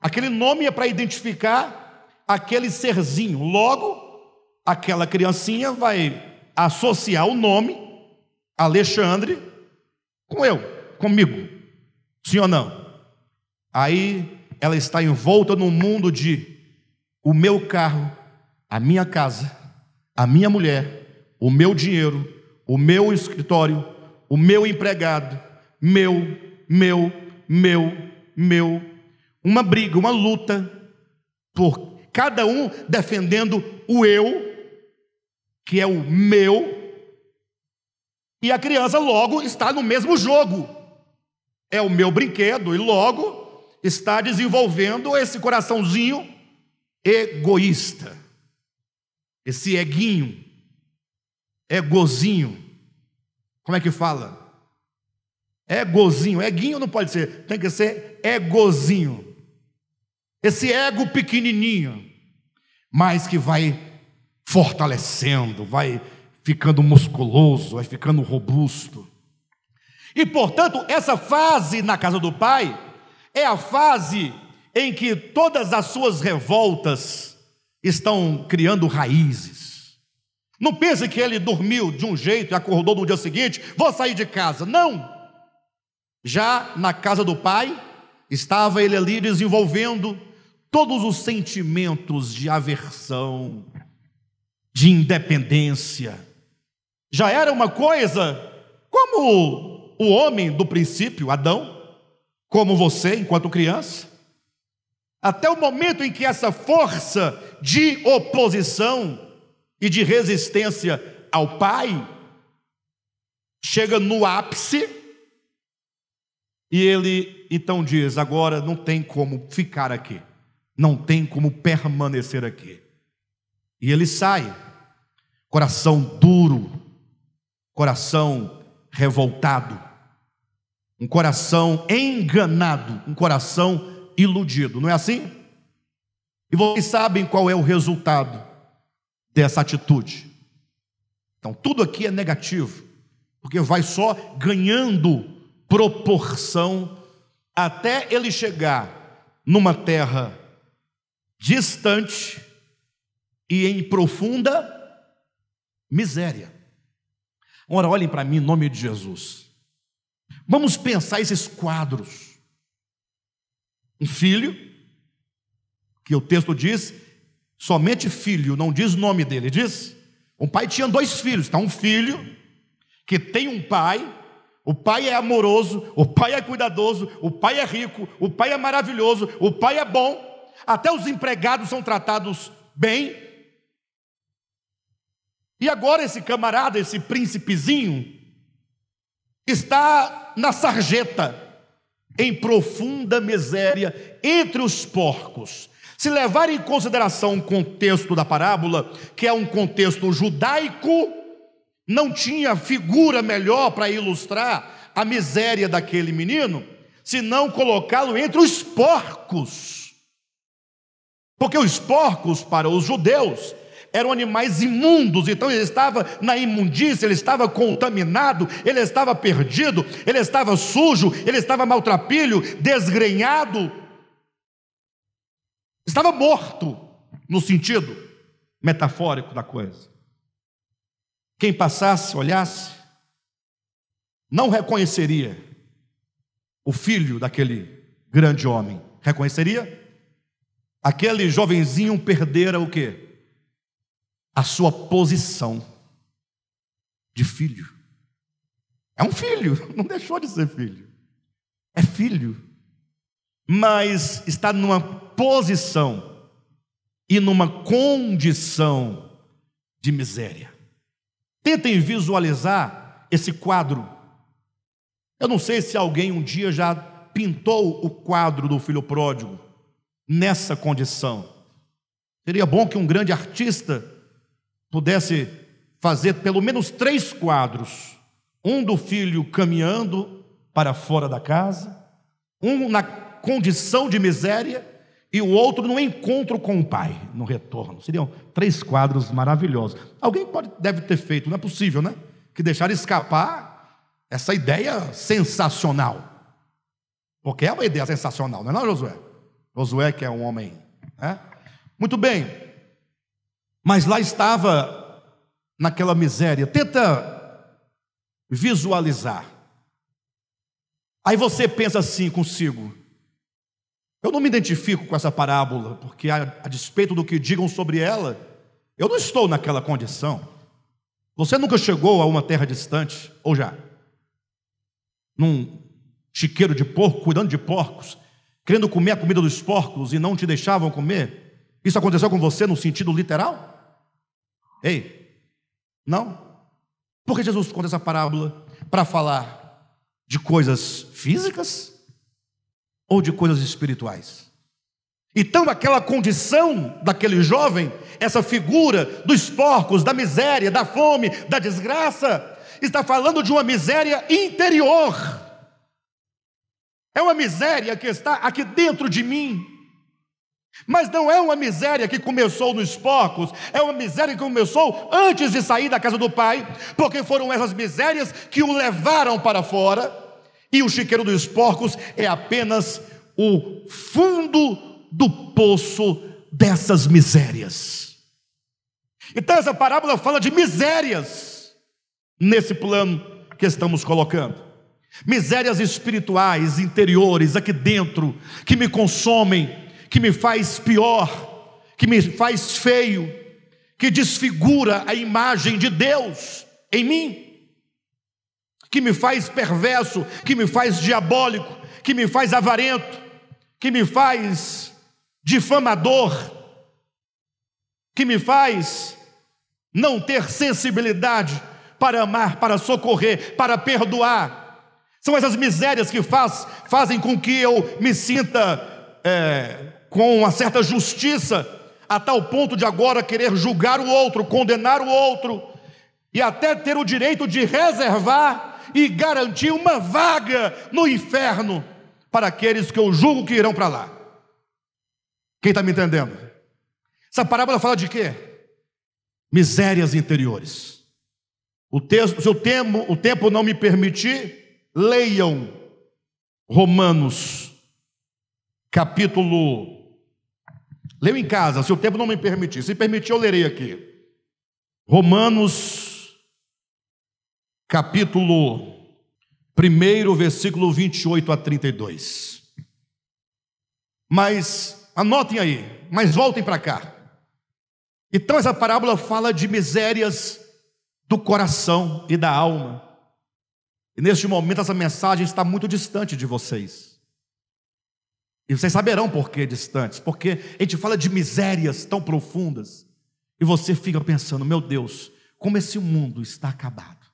Aquele nome é para identificar aquele serzinho. Logo, aquela criancinha vai associar o nome Alexandre com eu, comigo. Sim ou não? Aí ela está envolta no mundo de o meu carro, a minha casa, a minha mulher, o meu dinheiro, o meu escritório, o meu empregado, meu, meu, meu, meu. Uma briga, uma luta, por cada um defendendo o eu, que é o meu, e a criança logo está no mesmo jogo. É o meu brinquedo, e logo está desenvolvendo esse coraçãozinho egoísta, esse eguinho, egozinho. Como é que fala? Egozinho. Eguinho não pode ser, tem que ser egozinho. Esse ego pequenininho, mas que vai fortalecendo, vai ficando musculoso, vai ficando robusto. E portanto, essa fase na casa do pai é a fase em que todas as suas revoltas estão criando raízes. Não pense que ele dormiu de um jeito e acordou no dia seguinte, vou sair de casa. Não! Já na casa do pai, estava ele ali desenvolvendo todos os sentimentos de aversão, de independência. Já era uma coisa como o homem do princípio, Adão, como você, enquanto criança, até o momento em que essa força de oposição e de resistência ao pai chega no ápice e ele então diz: agora não tem como ficar aqui, não tem como permanecer aqui. E ele sai, coração duro, coração revoltado um coração enganado, um coração iludido, não é assim? E vocês sabem qual é o resultado dessa atitude. Então, tudo aqui é negativo, porque vai só ganhando proporção até ele chegar numa terra distante e em profunda miséria. Ora, olhem para mim em nome de Jesus. Vamos pensar esses quadros. Um filho, que o texto diz, somente filho, não diz o nome dele, diz. Um pai tinha dois filhos, está um filho que tem um pai, o pai é amoroso, o pai é cuidadoso, o pai é rico, o pai é maravilhoso, o pai é bom, até os empregados são tratados bem. E agora esse camarada, esse príncipezinho, está na sarjeta, em profunda miséria entre os porcos. Se levar em consideração o contexto da parábola, que é um contexto judaico, não tinha figura melhor para ilustrar a miséria daquele menino, senão colocá-lo entre os porcos. Porque os porcos, para os judeus, eram animais imundos, então ele estava na imundícia, ele estava contaminado, ele estava perdido, ele estava sujo, ele estava maltrapilho, desgrenhado, estava morto, no sentido metafórico da coisa. Quem passasse, olhasse, não reconheceria o filho daquele grande homem. Reconheceria? Aquele jovenzinho perdera o quê? a sua posição de filho. É um filho, não deixou de ser filho. É filho. Mas está numa posição e numa condição de miséria. Tentem visualizar esse quadro. Eu não sei se alguém um dia já pintou o quadro do filho pródigo nessa condição. Seria bom que um grande artista pudesse fazer pelo menos três quadros: um do filho caminhando para fora da casa, um na condição de miséria e o outro no encontro com o pai, no retorno. Seriam três quadros maravilhosos. Alguém pode, deve ter feito, não é possível, né? Que deixaram escapar essa ideia sensacional. Porque é uma ideia sensacional, não é, não, Josué? Josué, que é um homem. Né? Muito bem mas lá estava naquela miséria. Tenta visualizar. Aí você pensa assim consigo: eu não me identifico com essa parábola, porque a, a despeito do que digam sobre ela, eu não estou naquela condição. Você nunca chegou a uma terra distante, ou já? Num chiqueiro de porco, cuidando de porcos, querendo comer a comida dos porcos e não te deixavam comer? Isso aconteceu com você no sentido literal? Ei, não? Por que Jesus conta essa parábola? Para falar de coisas físicas ou de coisas espirituais? Então, aquela condição daquele jovem, essa figura dos porcos, da miséria, da fome, da desgraça, está falando de uma miséria interior. É uma miséria que está aqui dentro de mim, mas não é uma miséria que começou nos porcos, é uma miséria que começou antes de sair da casa do pai, porque foram essas misérias que o levaram para fora, e o chiqueiro dos porcos é apenas o fundo do poço dessas misérias. Então, essa parábola fala de misérias nesse plano que estamos colocando. Misérias espirituais, interiores, aqui dentro, que me consomem, que me faz pior, que me faz feio, que desfigura a imagem de Deus em mim, que me faz perverso, que me faz diabólico, que me faz avarento, que me faz difamador, que me faz não ter sensibilidade para amar, para socorrer, para perdoar. São essas misérias que faz, fazem com que eu me sinta é, com uma certa justiça, a tal ponto de agora querer julgar o outro, condenar o outro, e até ter o direito de reservar e garantir uma vaga no inferno para aqueles que eu julgo que irão para lá. Quem está me entendendo? Essa parábola fala de quê? Misérias interiores. O texto, se o tempo, o tempo não me permitir, leiam Romanos, capítulo Leu em casa, se o tempo não me permitir. Se permitir, eu lerei aqui. Romanos, capítulo 1, versículo 28 a 32. Mas, anotem aí, mas voltem para cá. Então, essa parábola fala de misérias do coração e da alma. E neste momento, essa mensagem está muito distante de vocês. E vocês saberão por que distantes, porque a gente fala de misérias tão profundas, e você fica pensando, meu Deus, como esse mundo está acabado.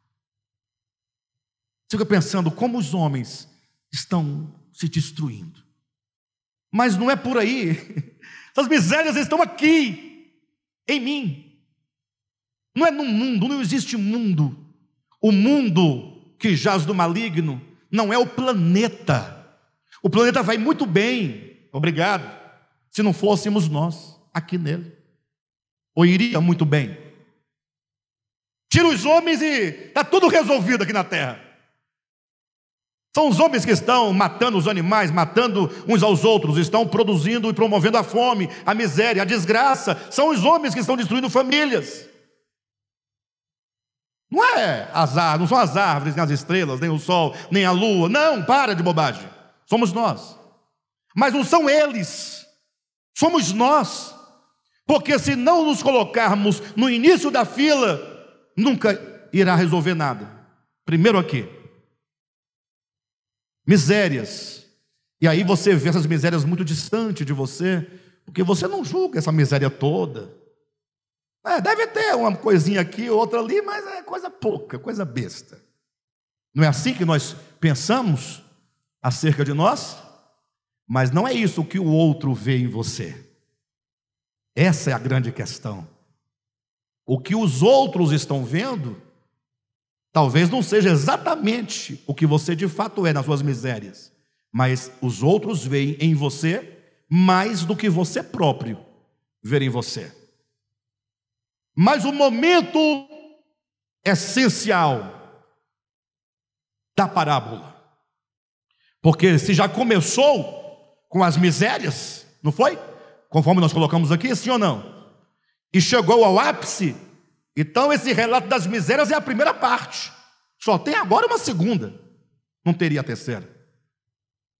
Você fica pensando como os homens estão se destruindo. Mas não é por aí. Essas misérias estão aqui, em mim. Não é no mundo, não existe mundo. O mundo que jaz do maligno não é o planeta o planeta vai muito bem, obrigado, se não fôssemos nós aqui nele. Ou iria muito bem. Tira os homens e está tudo resolvido aqui na terra. São os homens que estão matando os animais, matando uns aos outros, estão produzindo e promovendo a fome, a miséria, a desgraça. São os homens que estão destruindo famílias. Não é azar, não são as árvores, nem as estrelas, nem o sol, nem a lua. Não, para de bobagem somos nós. Mas não são eles, somos nós. Porque se não nos colocarmos no início da fila, nunca irá resolver nada. Primeiro aqui, misérias. E aí você vê essas misérias muito distante de você, porque você não julga essa miséria toda. É, deve ter uma coisinha aqui, outra ali, mas é coisa pouca, coisa besta. Não é assim que nós pensamos? acerca de nós, mas não é isso que o outro vê em você. Essa é a grande questão. O que os outros estão vendo, talvez não seja exatamente o que você de fato é nas suas misérias, mas os outros veem em você mais do que você próprio vê em você. Mas o momento essencial da parábola porque se já começou com as misérias, não foi? Conforme nós colocamos aqui, sim ou não? E chegou ao ápice, então esse relato das misérias é a primeira parte. Só tem agora uma segunda. Não teria a terceira.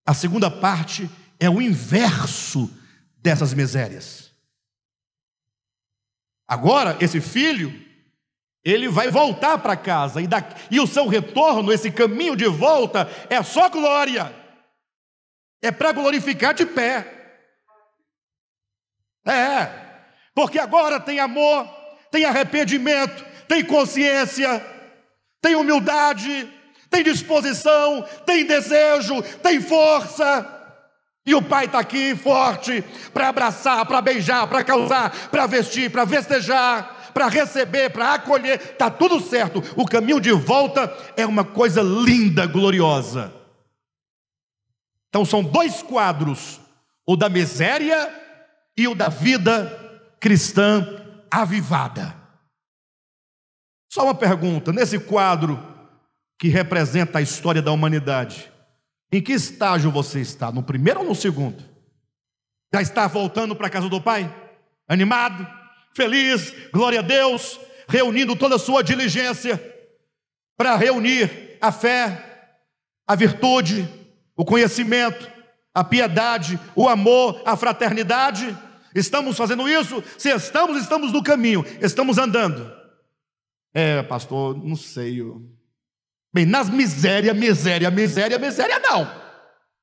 A segunda parte é o inverso dessas misérias. Agora, esse filho ele vai voltar para casa, e, da, e o seu retorno, esse caminho de volta, é só glória, é para glorificar de pé. É, porque agora tem amor, tem arrependimento, tem consciência, tem humildade, tem disposição, tem desejo, tem força. E o pai está aqui forte para abraçar, para beijar, para causar, para vestir, para festejar para receber, para acolher, está tudo certo. O caminho de volta é uma coisa linda, gloriosa. Então são dois quadros: o da miséria e o da vida cristã avivada. Só uma pergunta: nesse quadro que representa a história da humanidade, em que estágio você está? No primeiro ou no segundo? Já está voltando para a casa do pai? Animado? feliz, glória a Deus, reunindo toda a sua diligência para reunir a fé, a virtude, o conhecimento, a piedade, o amor, a fraternidade. Estamos fazendo isso? Se estamos, estamos no caminho, estamos andando. É, pastor, não sei. Eu... Bem, nas miséria, miséria, miséria, miséria, não.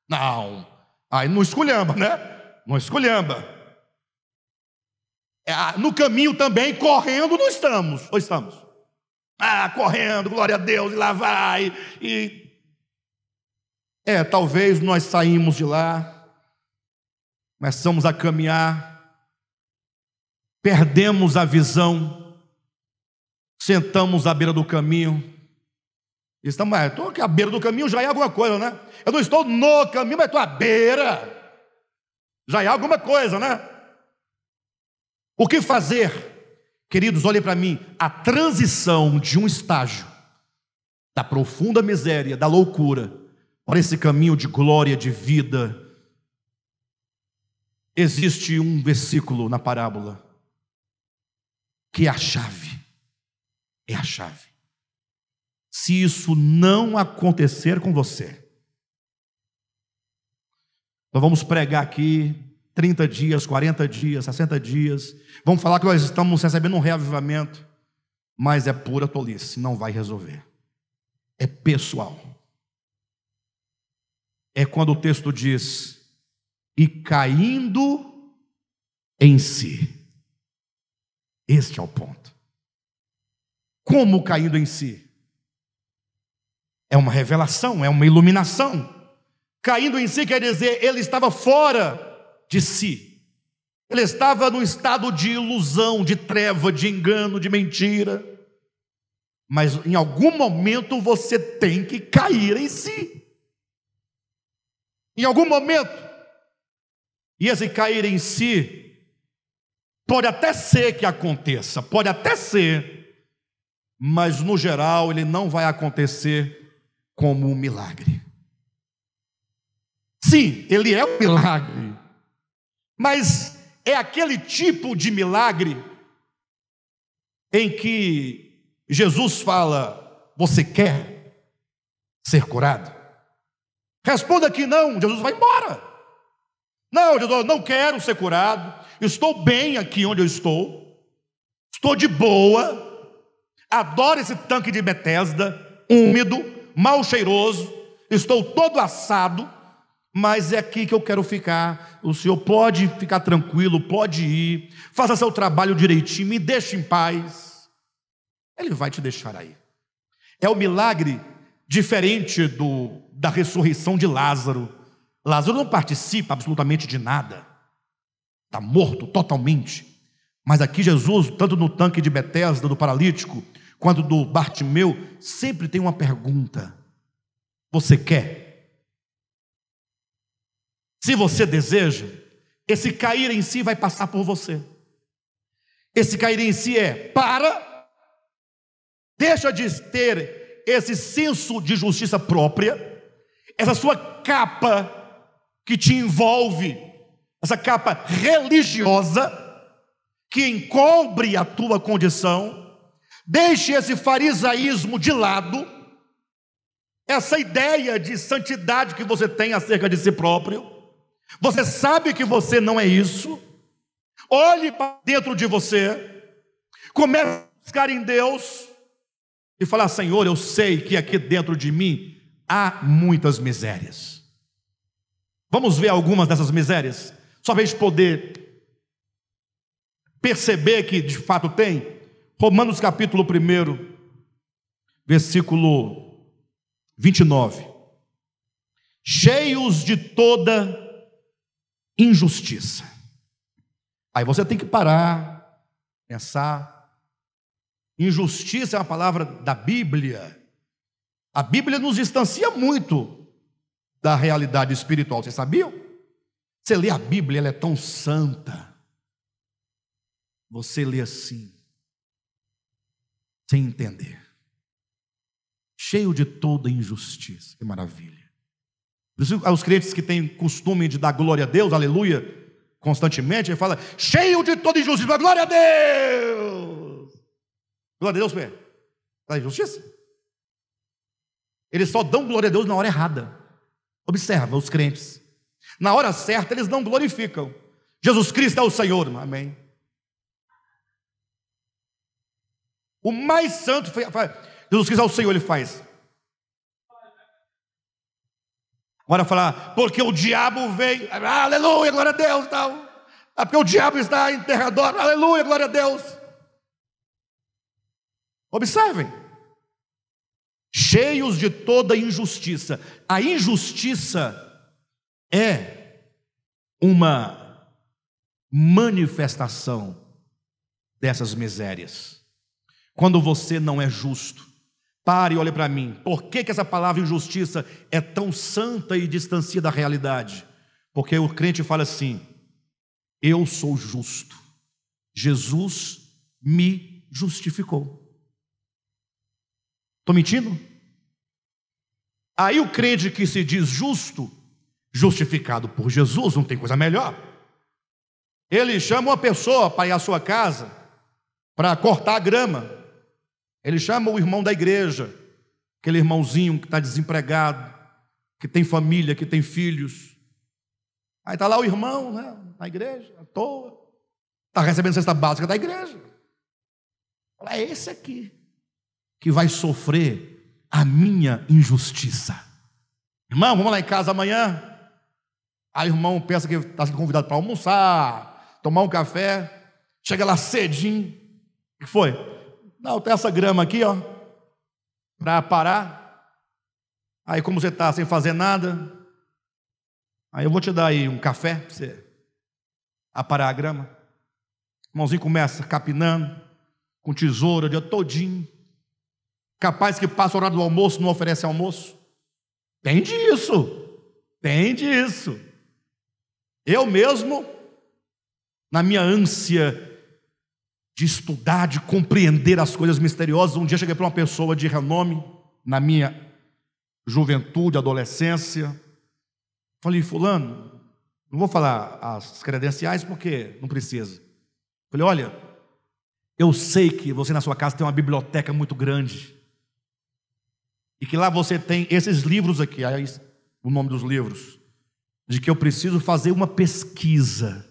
Não. Aí não escolhamba, né? Não escolhamba. É, ah, no caminho também, correndo, não estamos, ou estamos? Ah, correndo, glória a Deus, e lá vai, e. É, talvez nós saímos de lá, começamos a caminhar, perdemos a visão, sentamos à beira do caminho, Estamos, ah, estou aqui à beira do caminho, já é alguma coisa, né? Eu não estou no caminho, mas estou à beira. Já é alguma coisa, né? O que fazer? Queridos, olhem para mim, a transição de um estágio da profunda miséria, da loucura, para esse caminho de glória, de vida. Existe um versículo na parábola que é a chave. É a chave. Se isso não acontecer com você, nós vamos pregar aqui 30 dias, 40 dias, 60 dias. Vamos falar que nós estamos recebendo um reavivamento, mas é pura tolice, não vai resolver. É pessoal. É quando o texto diz: e caindo em si. Este é o ponto. Como caindo em si? É uma revelação, é uma iluminação. Caindo em si quer dizer ele estava fora de si. Ele estava num estado de ilusão, de treva, de engano, de mentira. Mas em algum momento você tem que cair em si. Em algum momento. E esse cair em si, pode até ser que aconteça, pode até ser, mas no geral ele não vai acontecer como um milagre. Sim, ele é um milagre, mas é aquele tipo de milagre em que Jesus fala: Você quer ser curado? Responda que não, Jesus vai embora. Não, Jesus, eu não quero ser curado. Estou bem aqui onde eu estou. Estou de boa. Adoro esse tanque de Betesda, úmido, mal cheiroso. Estou todo assado mas é aqui que eu quero ficar. O senhor pode ficar tranquilo, pode ir, faça seu trabalho direitinho, me deixe em paz. Ele vai te deixar aí. É o um milagre diferente do, da ressurreição de Lázaro. Lázaro não participa absolutamente de nada, está morto totalmente. Mas aqui Jesus, tanto no tanque de Betesda do paralítico, quanto do Bartimeu, sempre tem uma pergunta: Você quer? Se você deseja, esse cair em si vai passar por você. Esse cair em si é para, deixa de ter esse senso de justiça própria, essa sua capa que te envolve, essa capa religiosa que encobre a tua condição, deixe esse farisaísmo de lado, essa ideia de santidade que você tem acerca de si próprio você sabe que você não é isso? Olhe para dentro de você, comece a buscar em Deus e falar: Senhor, eu sei que aqui dentro de mim há muitas misérias. Vamos ver algumas dessas misérias, só para a gente poder perceber que de fato tem. Romanos capítulo 1, versículo 29. Cheios de toda injustiça. Aí você tem que parar, pensar. Injustiça é uma palavra da Bíblia. A Bíblia nos distancia muito da realidade espiritual, Você sabia? Você lê a Bíblia, ela é tão santa. Você lê assim, sem entender, cheio de toda injustiça, que maravilha. Por isso, aos crentes que têm costume de dar glória a Deus, aleluia, constantemente, ele fala, cheio de toda injustiça, glória a Deus! Glória a Deus, pé. a injustiça? Eles só dão glória a Deus na hora errada. Observa os crentes. Na hora certa, eles não glorificam. Jesus Cristo é o Senhor. Amém. O mais santo, Jesus Cristo é o Senhor, ele faz. Agora falar, porque o diabo veio, aleluia, glória a Deus, tal. É porque o diabo está em terra aleluia, glória a Deus. Observem, cheios de toda injustiça. A injustiça é uma manifestação dessas misérias. Quando você não é justo, Pare e olhe para mim. Por que, que essa palavra injustiça é tão santa e distancia da realidade? Porque o crente fala assim: Eu sou justo. Jesus me justificou. Estou mentindo? Aí o crente que se diz justo, justificado por Jesus, não tem coisa melhor. Ele chama uma pessoa para ir à sua casa para cortar a grama. Ele chama o irmão da igreja, aquele irmãozinho que está desempregado, que tem família, que tem filhos. Aí está lá o irmão, né, na igreja, à toa. Está recebendo cesta básica da igreja. É esse aqui que vai sofrer a minha injustiça. Irmão, vamos lá em casa amanhã? Aí o irmão pensa que está sendo convidado para almoçar, tomar um café. Chega lá cedinho. O que foi? Não, tem essa grama aqui, ó, para parar. Aí, como você está sem fazer nada, aí eu vou te dar aí um café para você aparar a grama. O mãozinho começa capinando, com tesoura o dia todinho. Capaz que passa o horário do almoço, não oferece almoço. Tem disso, tem disso. Eu mesmo, na minha ânsia de estudar, de compreender as coisas misteriosas. Um dia cheguei para uma pessoa de renome, na minha juventude, adolescência. Falei, Fulano, não vou falar as credenciais porque não precisa. Falei, olha, eu sei que você na sua casa tem uma biblioteca muito grande. E que lá você tem esses livros aqui, aí, o nome dos livros, de que eu preciso fazer uma pesquisa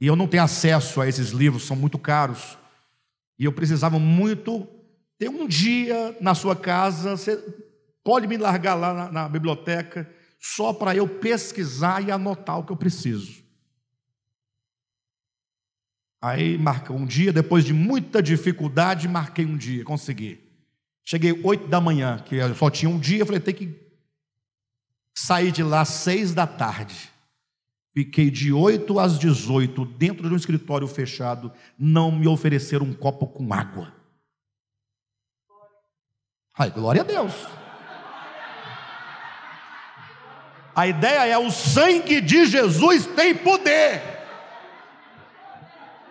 e eu não tenho acesso a esses livros, são muito caros. E eu precisava muito ter um dia na sua casa, você pode me largar lá na, na biblioteca, só para eu pesquisar e anotar o que eu preciso. Aí marcou um dia, depois de muita dificuldade, marquei um dia, consegui. Cheguei oito da manhã, que só tinha um dia, falei, tem que sair de lá seis da tarde. Fiquei de 8 às 18 dentro de um escritório fechado, não me ofereceram um copo com água. Ai, glória a Deus. A ideia é o sangue de Jesus tem poder.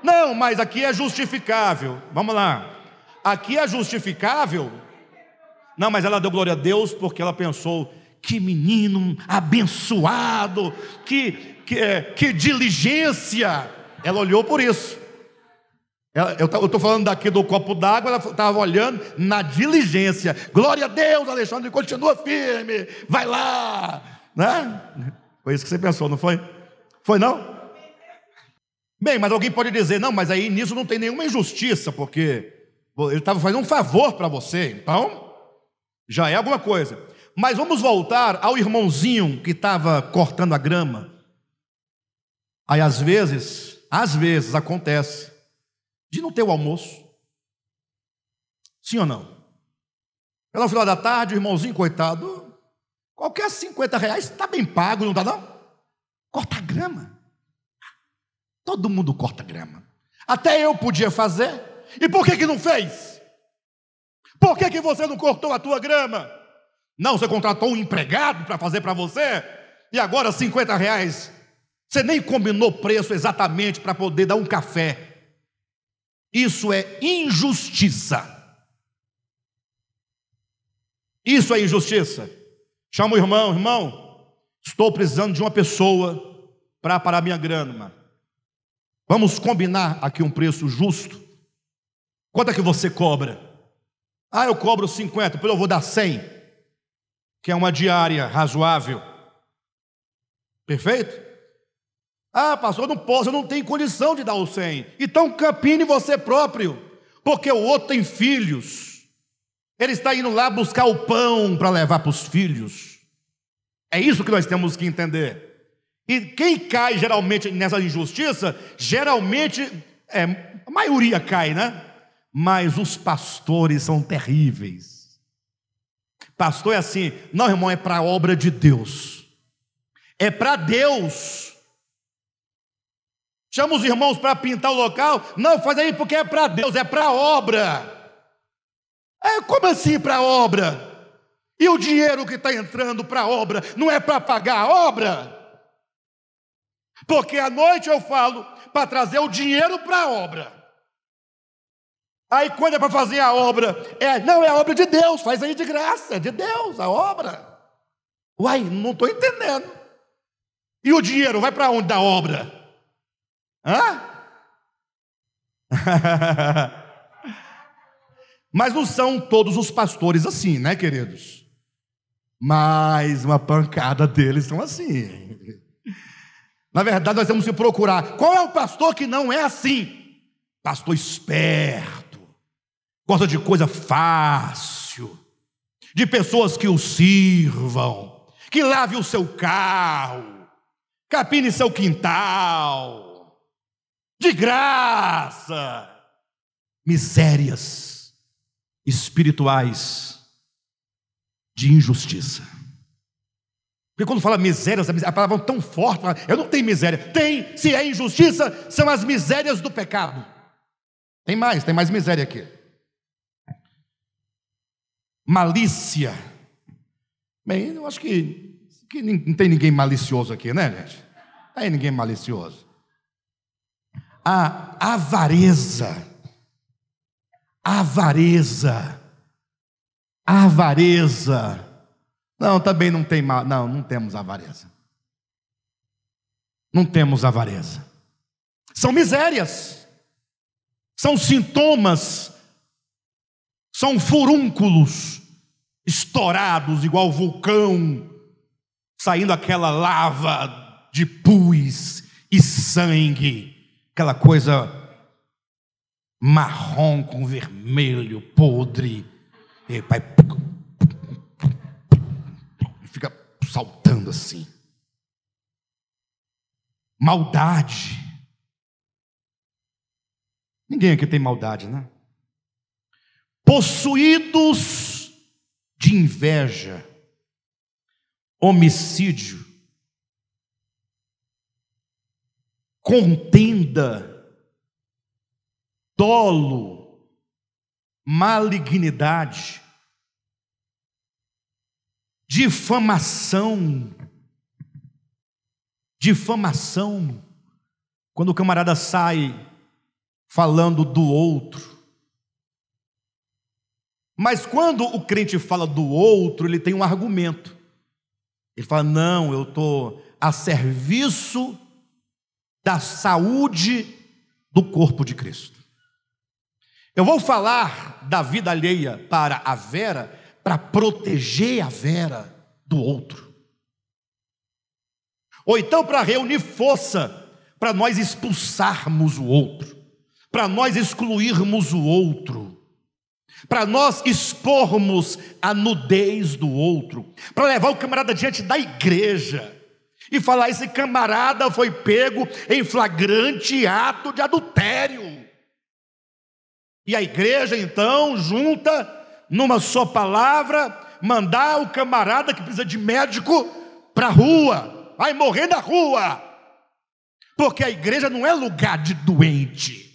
Não, mas aqui é justificável. Vamos lá. Aqui é justificável. Não, mas ela deu glória a Deus porque ela pensou, que menino abençoado, que, que, é, que diligência. Ela olhou por isso. eu estou falando daqui do copo d'água, ela estava olhando na diligência. Glória a Deus, Alexandre, continua firme, vai lá. Né? Foi isso que você pensou, não foi? Foi não? Bem, mas alguém pode dizer, não, mas aí nisso não tem nenhuma injustiça, porque ele estava fazendo um favor para você, então já é alguma coisa. Mas vamos voltar ao irmãozinho que estava cortando a grama. Aí às vezes, às vezes acontece de não ter o almoço. Sim ou não? Pela final da tarde, o irmãozinho, coitado, qualquer 50 reais está bem pago, não está não? Corta a grama. Todo mundo corta grama. Até eu podia fazer. E por que, que não fez? Por que, que você não cortou a tua grama? Não, você contratou um empregado para fazer para você, e agora 50 reais. Você nem combinou preço exatamente para poder dar um café. Isso é injustiça. Isso é injustiça. Chama o irmão, irmão, estou precisando de uma pessoa para parar minha grana. Vamos combinar aqui um preço justo. Quanto é que você cobra? Ah, eu cobro 50, depois eu vou dar 100 que é uma diária razoável. Perfeito? Ah, pastor, eu não posso, eu não tenho condição de dar o 100. Então campine você próprio, porque o outro tem filhos. Ele está indo lá buscar o pão para levar para os filhos. É isso que nós temos que entender. E quem cai geralmente nessa injustiça, geralmente, é, a maioria cai, né? Mas os pastores são terríveis. Pastor é assim, não, irmão, é para a obra de Deus. É para Deus. Chama os irmãos para pintar o local. Não, faz aí porque é para Deus, é para a obra. É, como assim para a obra? E o dinheiro que está entrando para a obra não é para pagar a obra? Porque à noite eu falo para trazer o dinheiro para a obra. Aí quando é para fazer a obra, é, não, é a obra de Deus, faz aí de graça, é de Deus a obra. Uai, não estou entendendo. E o dinheiro vai para onde da obra? Hã? Mas não são todos os pastores assim, né, queridos? Mas uma pancada deles são assim. Na verdade, nós temos que procurar. Qual é o pastor que não é assim? Pastor esperto gosta de coisa fácil, de pessoas que o sirvam, que lave o seu carro, capine seu quintal, de graça. Misérias espirituais de injustiça. Porque quando fala misérias, a palavra é tão forte, eu não tenho miséria. Tem, se é injustiça, são as misérias do pecado. Tem mais, tem mais miséria aqui malícia. Bem, eu acho que, que não tem ninguém malicioso aqui, né, gente? Não tem ninguém malicioso. A avareza. A avareza. A avareza. Não, também não tem mal. Não, não temos avareza. Não temos avareza. São misérias. São sintomas são furúnculos estourados, igual vulcão, saindo aquela lava de pus e sangue, aquela coisa marrom com vermelho, podre. E vai fica saltando assim. Maldade. Ninguém aqui tem maldade, né? possuídos de inveja, homicídio, contenda, dolo, malignidade, difamação, difamação, quando o camarada sai falando do outro, mas quando o crente fala do outro, ele tem um argumento. Ele fala: não, eu estou a serviço da saúde do corpo de Cristo. Eu vou falar da vida alheia para a Vera, para proteger a Vera do outro. Ou então para reunir força, para nós expulsarmos o outro, para nós excluirmos o outro para nós expormos a nudez do outro, para levar o camarada diante da igreja e falar: esse camarada foi pego em flagrante ato de adultério. E a igreja então junta numa só palavra mandar o camarada que precisa de médico para a rua, vai morrer na rua. Porque a igreja não é lugar de doente.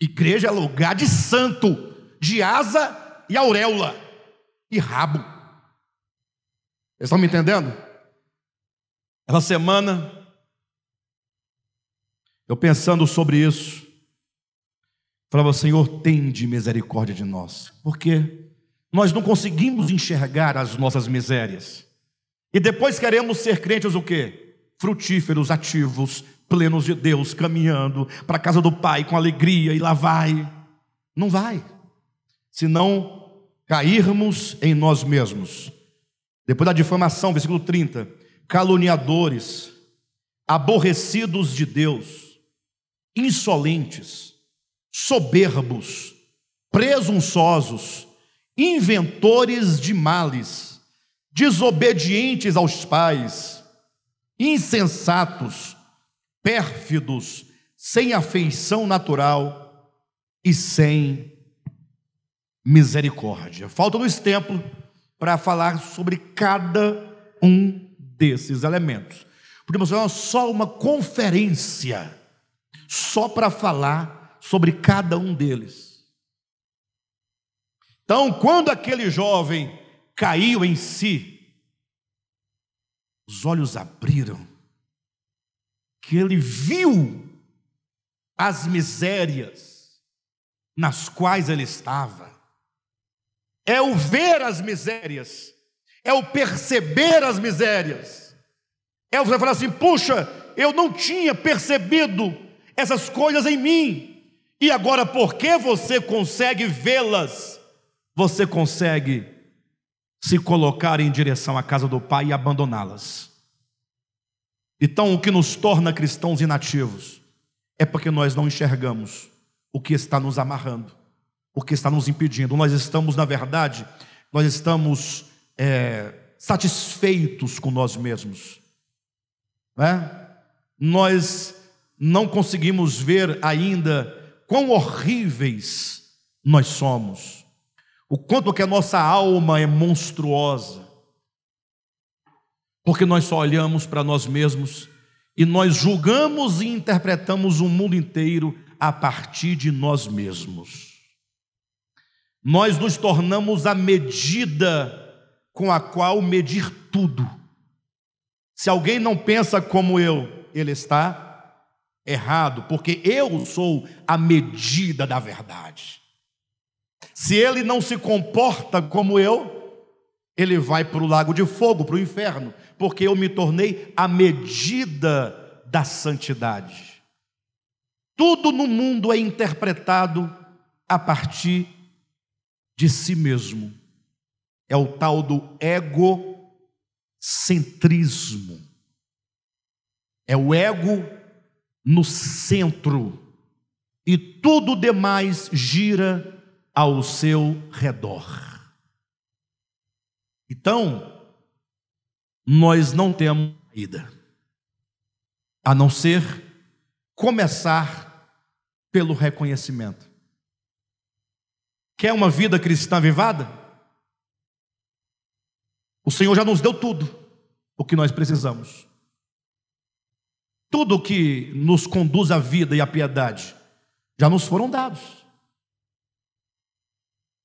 Igreja é lugar de santo de asa e auréola e rabo. Vocês estão me entendendo? Essa semana, eu pensando sobre isso, falava: Senhor, tende misericórdia de nós, porque nós não conseguimos enxergar as nossas misérias. E depois queremos ser crentes o quê? Frutíferos, ativos, plenos de Deus, caminhando para a casa do Pai com alegria e lá vai. Não vai se não cairmos em nós mesmos. Depois da difamação, versículo 30, caluniadores, aborrecidos de Deus, insolentes, soberbos, presunçosos, inventores de males, desobedientes aos pais, insensatos, pérfidos, sem afeição natural e sem misericórdia. Falta-nos tempo para falar sobre cada um desses elementos. Podemos fazer é só uma conferência só para falar sobre cada um deles. Então, quando aquele jovem caiu em si, os olhos abriram, que ele viu as misérias nas quais ele estava é o ver as misérias, é o perceber as misérias. É você falar assim: puxa, eu não tinha percebido essas coisas em mim, e agora porque você consegue vê-las, você consegue se colocar em direção à casa do Pai e abandoná-las. Então, o que nos torna cristãos inativos é porque nós não enxergamos o que está nos amarrando porque está nos impedindo. Nós estamos, na verdade, nós estamos é, satisfeitos com nós mesmos. Né? Nós não conseguimos ver ainda quão horríveis nós somos, o quanto que a nossa alma é monstruosa, porque nós só olhamos para nós mesmos e nós julgamos e interpretamos o mundo inteiro a partir de nós mesmos nós nos tornamos a medida com a qual medir tudo. Se alguém não pensa como eu, ele está errado, porque eu sou a medida da verdade. Se ele não se comporta como eu, ele vai para o lago de fogo, para o inferno, porque eu me tornei a medida da santidade. Tudo no mundo é interpretado a partir de si mesmo. É o tal do egocentrismo. É o ego no centro e tudo demais gira ao seu redor. Então, nós não temos saída a não ser começar pelo reconhecimento. Quer uma vida cristã vivada? O Senhor já nos deu tudo o que nós precisamos. Tudo que nos conduz à vida e à piedade já nos foram dados.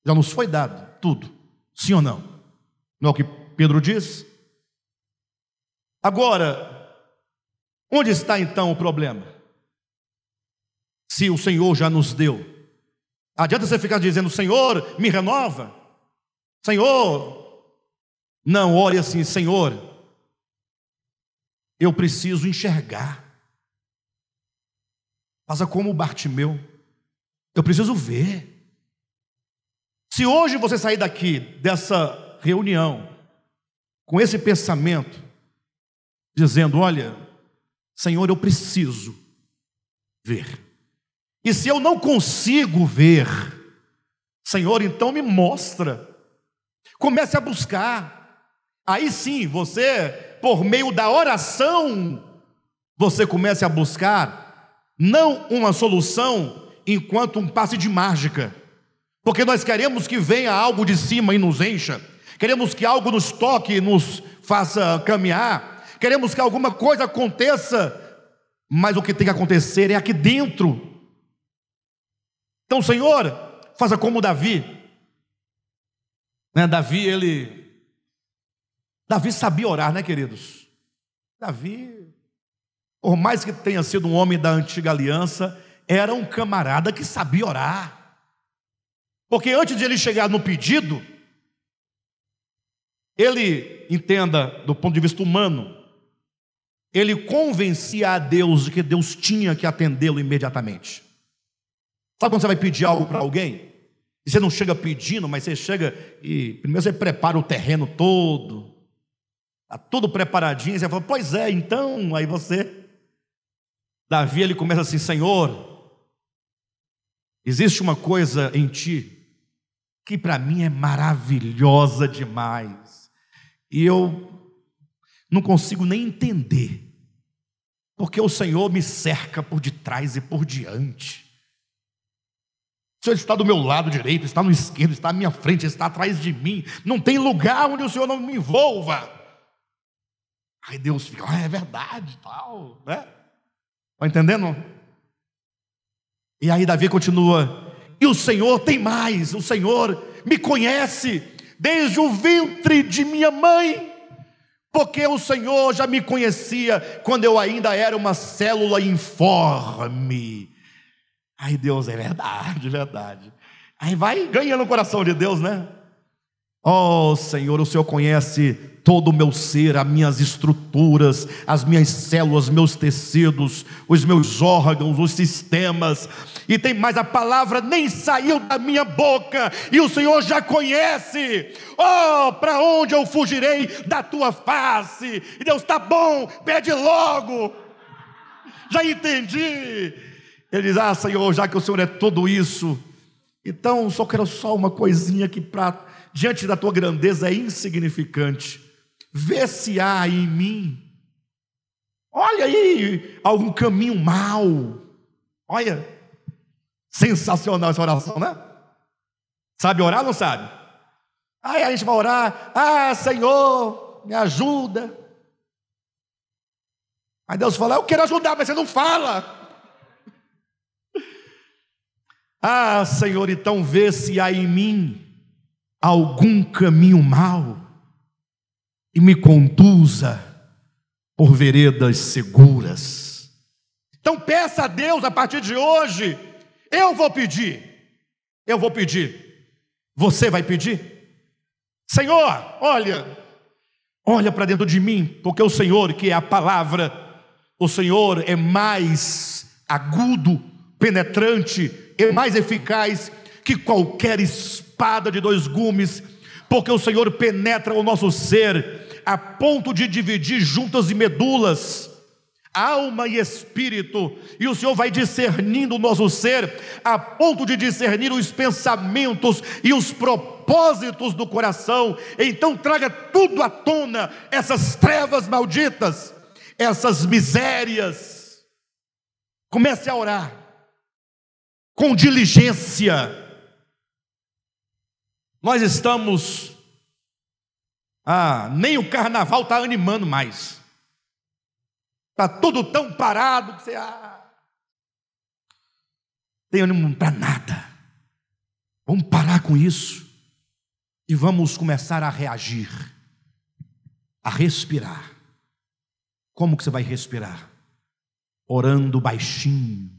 Já nos foi dado tudo. Sim ou não? Não é o que Pedro diz? Agora, onde está então o problema? Se o Senhor já nos deu Adianta você ficar dizendo, Senhor, me renova. Senhor, não ore assim, Senhor, eu preciso enxergar. Faça como o Bartimeu, eu preciso ver. Se hoje você sair daqui dessa reunião com esse pensamento, dizendo: Olha, Senhor, eu preciso ver. E se eu não consigo ver, Senhor, então me mostra. Comece a buscar. Aí sim, você, por meio da oração, você comece a buscar não uma solução enquanto um passe de mágica. Porque nós queremos que venha algo de cima e nos encha. Queremos que algo nos toque, nos faça caminhar. Queremos que alguma coisa aconteça, mas o que tem que acontecer é aqui dentro. Então, Senhor, faça como Davi. Né? Davi, ele. Davi sabia orar, né, queridos? Davi, por mais que tenha sido um homem da antiga aliança, era um camarada que sabia orar. Porque antes de ele chegar no pedido, ele, entenda do ponto de vista humano, ele convencia a Deus de que Deus tinha que atendê-lo imediatamente. Sabe quando você vai pedir algo para alguém? E você não chega pedindo, mas você chega e primeiro você prepara o terreno todo, está tudo preparadinho, você fala, pois é, então, aí você. Davi ele começa assim: Senhor, existe uma coisa em ti que para mim é maravilhosa demais, e eu não consigo nem entender, porque o Senhor me cerca por detrás e por diante. O Senhor está do meu lado direito, está no esquerdo, está à minha frente, está atrás de mim. Não tem lugar onde o Senhor não me envolva. Aí Deus fica, ah, é verdade, tal, né? Está entendendo? E aí Davi continua, e o Senhor tem mais, o Senhor me conhece desde o ventre de minha mãe porque o Senhor já me conhecia quando eu ainda era uma célula informe. Aí Deus, é verdade, verdade. Aí vai ganhando o coração de Deus, né? Oh Senhor, o Senhor conhece todo o meu ser, as minhas estruturas, as minhas células, meus tecidos, os meus órgãos, os sistemas. E tem mais, a palavra nem saiu da minha boca, e o Senhor já conhece. Oh, para onde eu fugirei da tua face? E Deus, tá bom, pede logo. Já entendi. Ele diz: Ah, Senhor, já que o Senhor é tudo isso, então só quero só uma coisinha que pra, diante da tua grandeza é insignificante. Vê se há em mim, olha aí, algum caminho mal. Olha, sensacional essa oração, né? Sabe orar ou não sabe? Aí a gente vai orar, ah, Senhor, me ajuda. Aí Deus fala, eu quero ajudar, mas você não fala. Ah, Senhor, então vê se há em mim algum caminho mau e me conduza por veredas seguras. Então peça a Deus a partir de hoje, eu vou pedir, eu vou pedir, você vai pedir? Senhor, olha, olha para dentro de mim, porque o Senhor, que é a palavra, o Senhor é mais agudo, penetrante, é mais eficaz que qualquer espada de dois gumes, porque o Senhor penetra o nosso ser a ponto de dividir juntas e medulas, alma e espírito, e o Senhor vai discernindo o nosso ser a ponto de discernir os pensamentos e os propósitos do coração. Então traga tudo à tona, essas trevas malditas, essas misérias. Comece a orar com diligência. Nós estamos. Ah, nem o carnaval está animando mais. Está tudo tão parado que você. Ah, tem ânimo para nada. Vamos parar com isso e vamos começar a reagir, a respirar. Como que você vai respirar? Orando baixinho,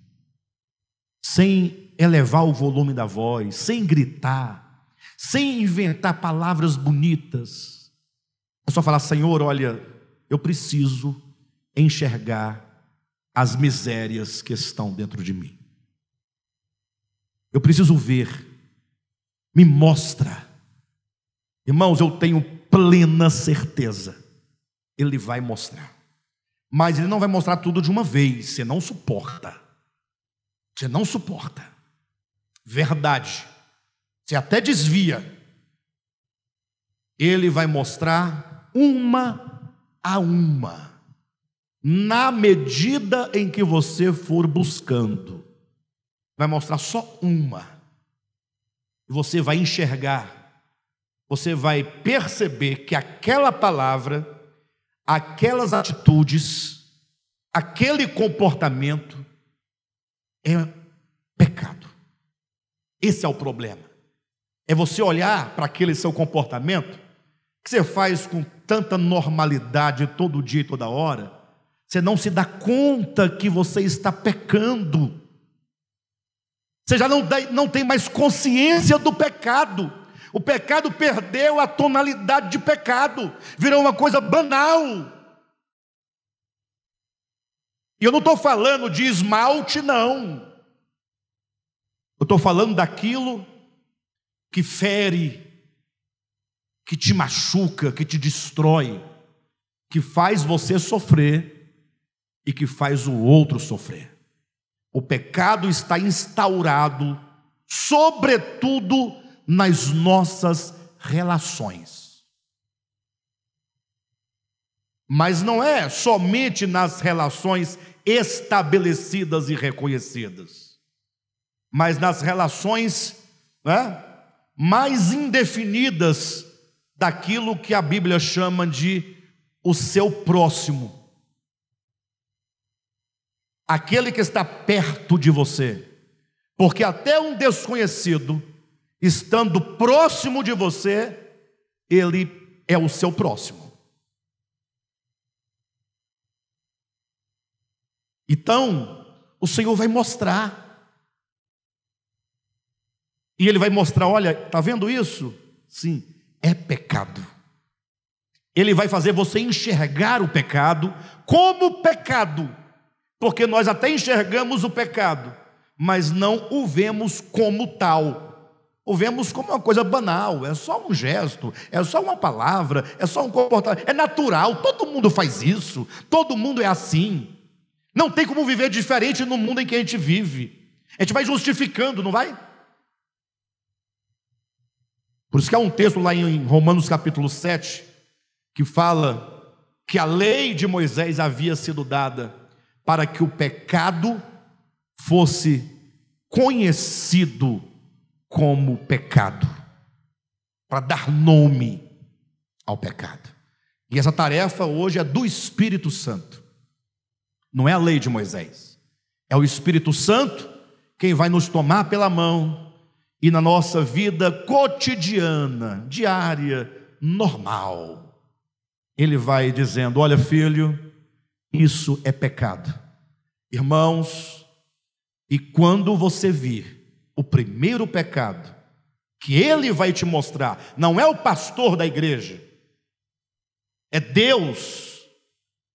sem elevar o volume da voz, sem gritar, sem inventar palavras bonitas. É só falar: Senhor, olha, eu preciso enxergar as misérias que estão dentro de mim. Eu preciso ver. Me mostra. Irmãos, eu tenho plena certeza. Ele vai mostrar. Mas ele não vai mostrar tudo de uma vez, você não suporta. Você não suporta. Verdade. Você até desvia. Ele vai mostrar uma a uma, na medida em que você for buscando. Vai mostrar só uma. Você vai enxergar, você vai perceber que aquela palavra, aquelas atitudes, aquele comportamento é pecado. Esse é o problema. É você olhar para aquele seu comportamento que você faz com tanta normalidade todo dia e toda hora, você não se dá conta que você está pecando. Você já não, não tem mais consciência do pecado. O pecado perdeu a tonalidade de pecado, virou uma coisa banal. E eu não estou falando de esmalte, não. Eu estou falando daquilo que fere, que te machuca, que te destrói, que faz você sofrer e que faz o outro sofrer. O pecado está instaurado, sobretudo nas nossas relações. Mas não é somente nas relações estabelecidas e reconhecidas. Mas nas relações né, mais indefinidas daquilo que a Bíblia chama de o seu próximo. Aquele que está perto de você. Porque até um desconhecido, estando próximo de você, ele é o seu próximo. Então, o Senhor vai mostrar. E ele vai mostrar, olha, tá vendo isso? Sim, é pecado. Ele vai fazer você enxergar o pecado como pecado, porque nós até enxergamos o pecado, mas não o vemos como tal. O vemos como uma coisa banal, é só um gesto, é só uma palavra, é só um comportamento, é natural, todo mundo faz isso, todo mundo é assim. Não tem como viver diferente no mundo em que a gente vive. A gente vai justificando, não vai? Por isso que há um texto lá em Romanos capítulo 7 que fala que a lei de Moisés havia sido dada para que o pecado fosse conhecido como pecado, para dar nome ao pecado. E essa tarefa hoje é do Espírito Santo. Não é a lei de Moisés. É o Espírito Santo quem vai nos tomar pela mão e na nossa vida cotidiana, diária, normal. Ele vai dizendo: Olha, filho, isso é pecado. Irmãos, e quando você vir o primeiro pecado, que ele vai te mostrar, não é o pastor da igreja, é Deus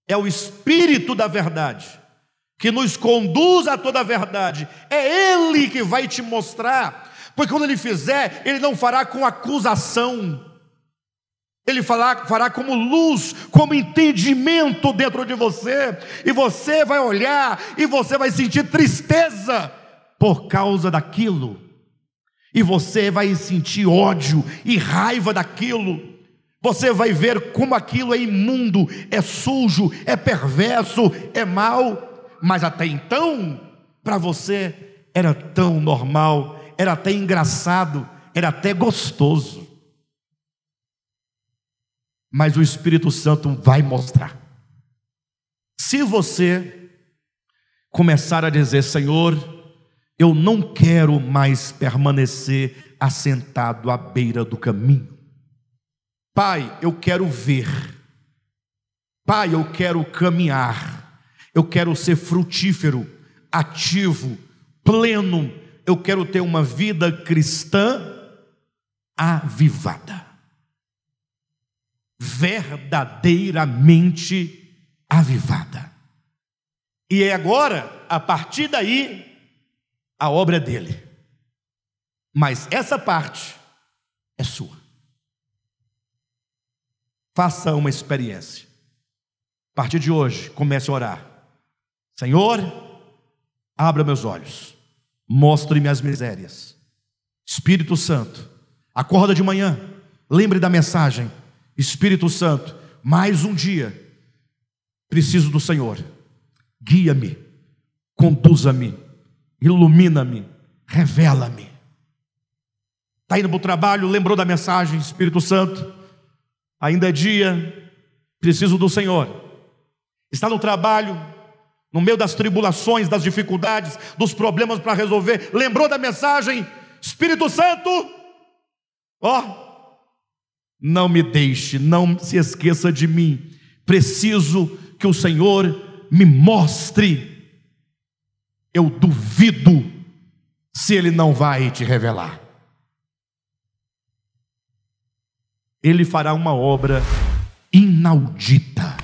é o Espírito da verdade que nos conduz a toda a verdade. É Ele que vai te mostrar, porque quando Ele fizer, Ele não fará com acusação, Ele fará, fará como luz, como entendimento dentro de você, e você vai olhar e você vai sentir tristeza por causa daquilo, e você vai sentir ódio e raiva daquilo. Você vai ver como aquilo é imundo, é sujo, é perverso, é mal, mas até então, para você era tão normal, era até engraçado, era até gostoso. Mas o Espírito Santo vai mostrar. Se você começar a dizer, Senhor, eu não quero mais permanecer assentado à beira do caminho. Pai, eu quero ver. Pai, eu quero caminhar. Eu quero ser frutífero, ativo, pleno. Eu quero ter uma vida cristã avivada. Verdadeiramente avivada. E é agora, a partir daí, a obra é dele. Mas essa parte é sua. Faça uma experiência. A partir de hoje, comece a orar. Senhor, abra meus olhos. Mostre-me as misérias. Espírito Santo, acorda de manhã. Lembre da mensagem. Espírito Santo, mais um dia. Preciso do Senhor. Guia-me. Conduza-me. Ilumina-me. Revela-me. Está indo para o trabalho, lembrou da mensagem, Espírito Santo ainda é dia, preciso do Senhor. Está no trabalho, no meio das tribulações, das dificuldades, dos problemas para resolver. Lembrou da mensagem? Espírito Santo, ó, oh, não me deixe, não se esqueça de mim. Preciso que o Senhor me mostre. Eu duvido se Ele não vai te revelar. ele fará uma obra inaudita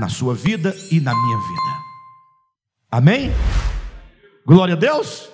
na sua vida e na minha vida. Amém? Glória a Deus.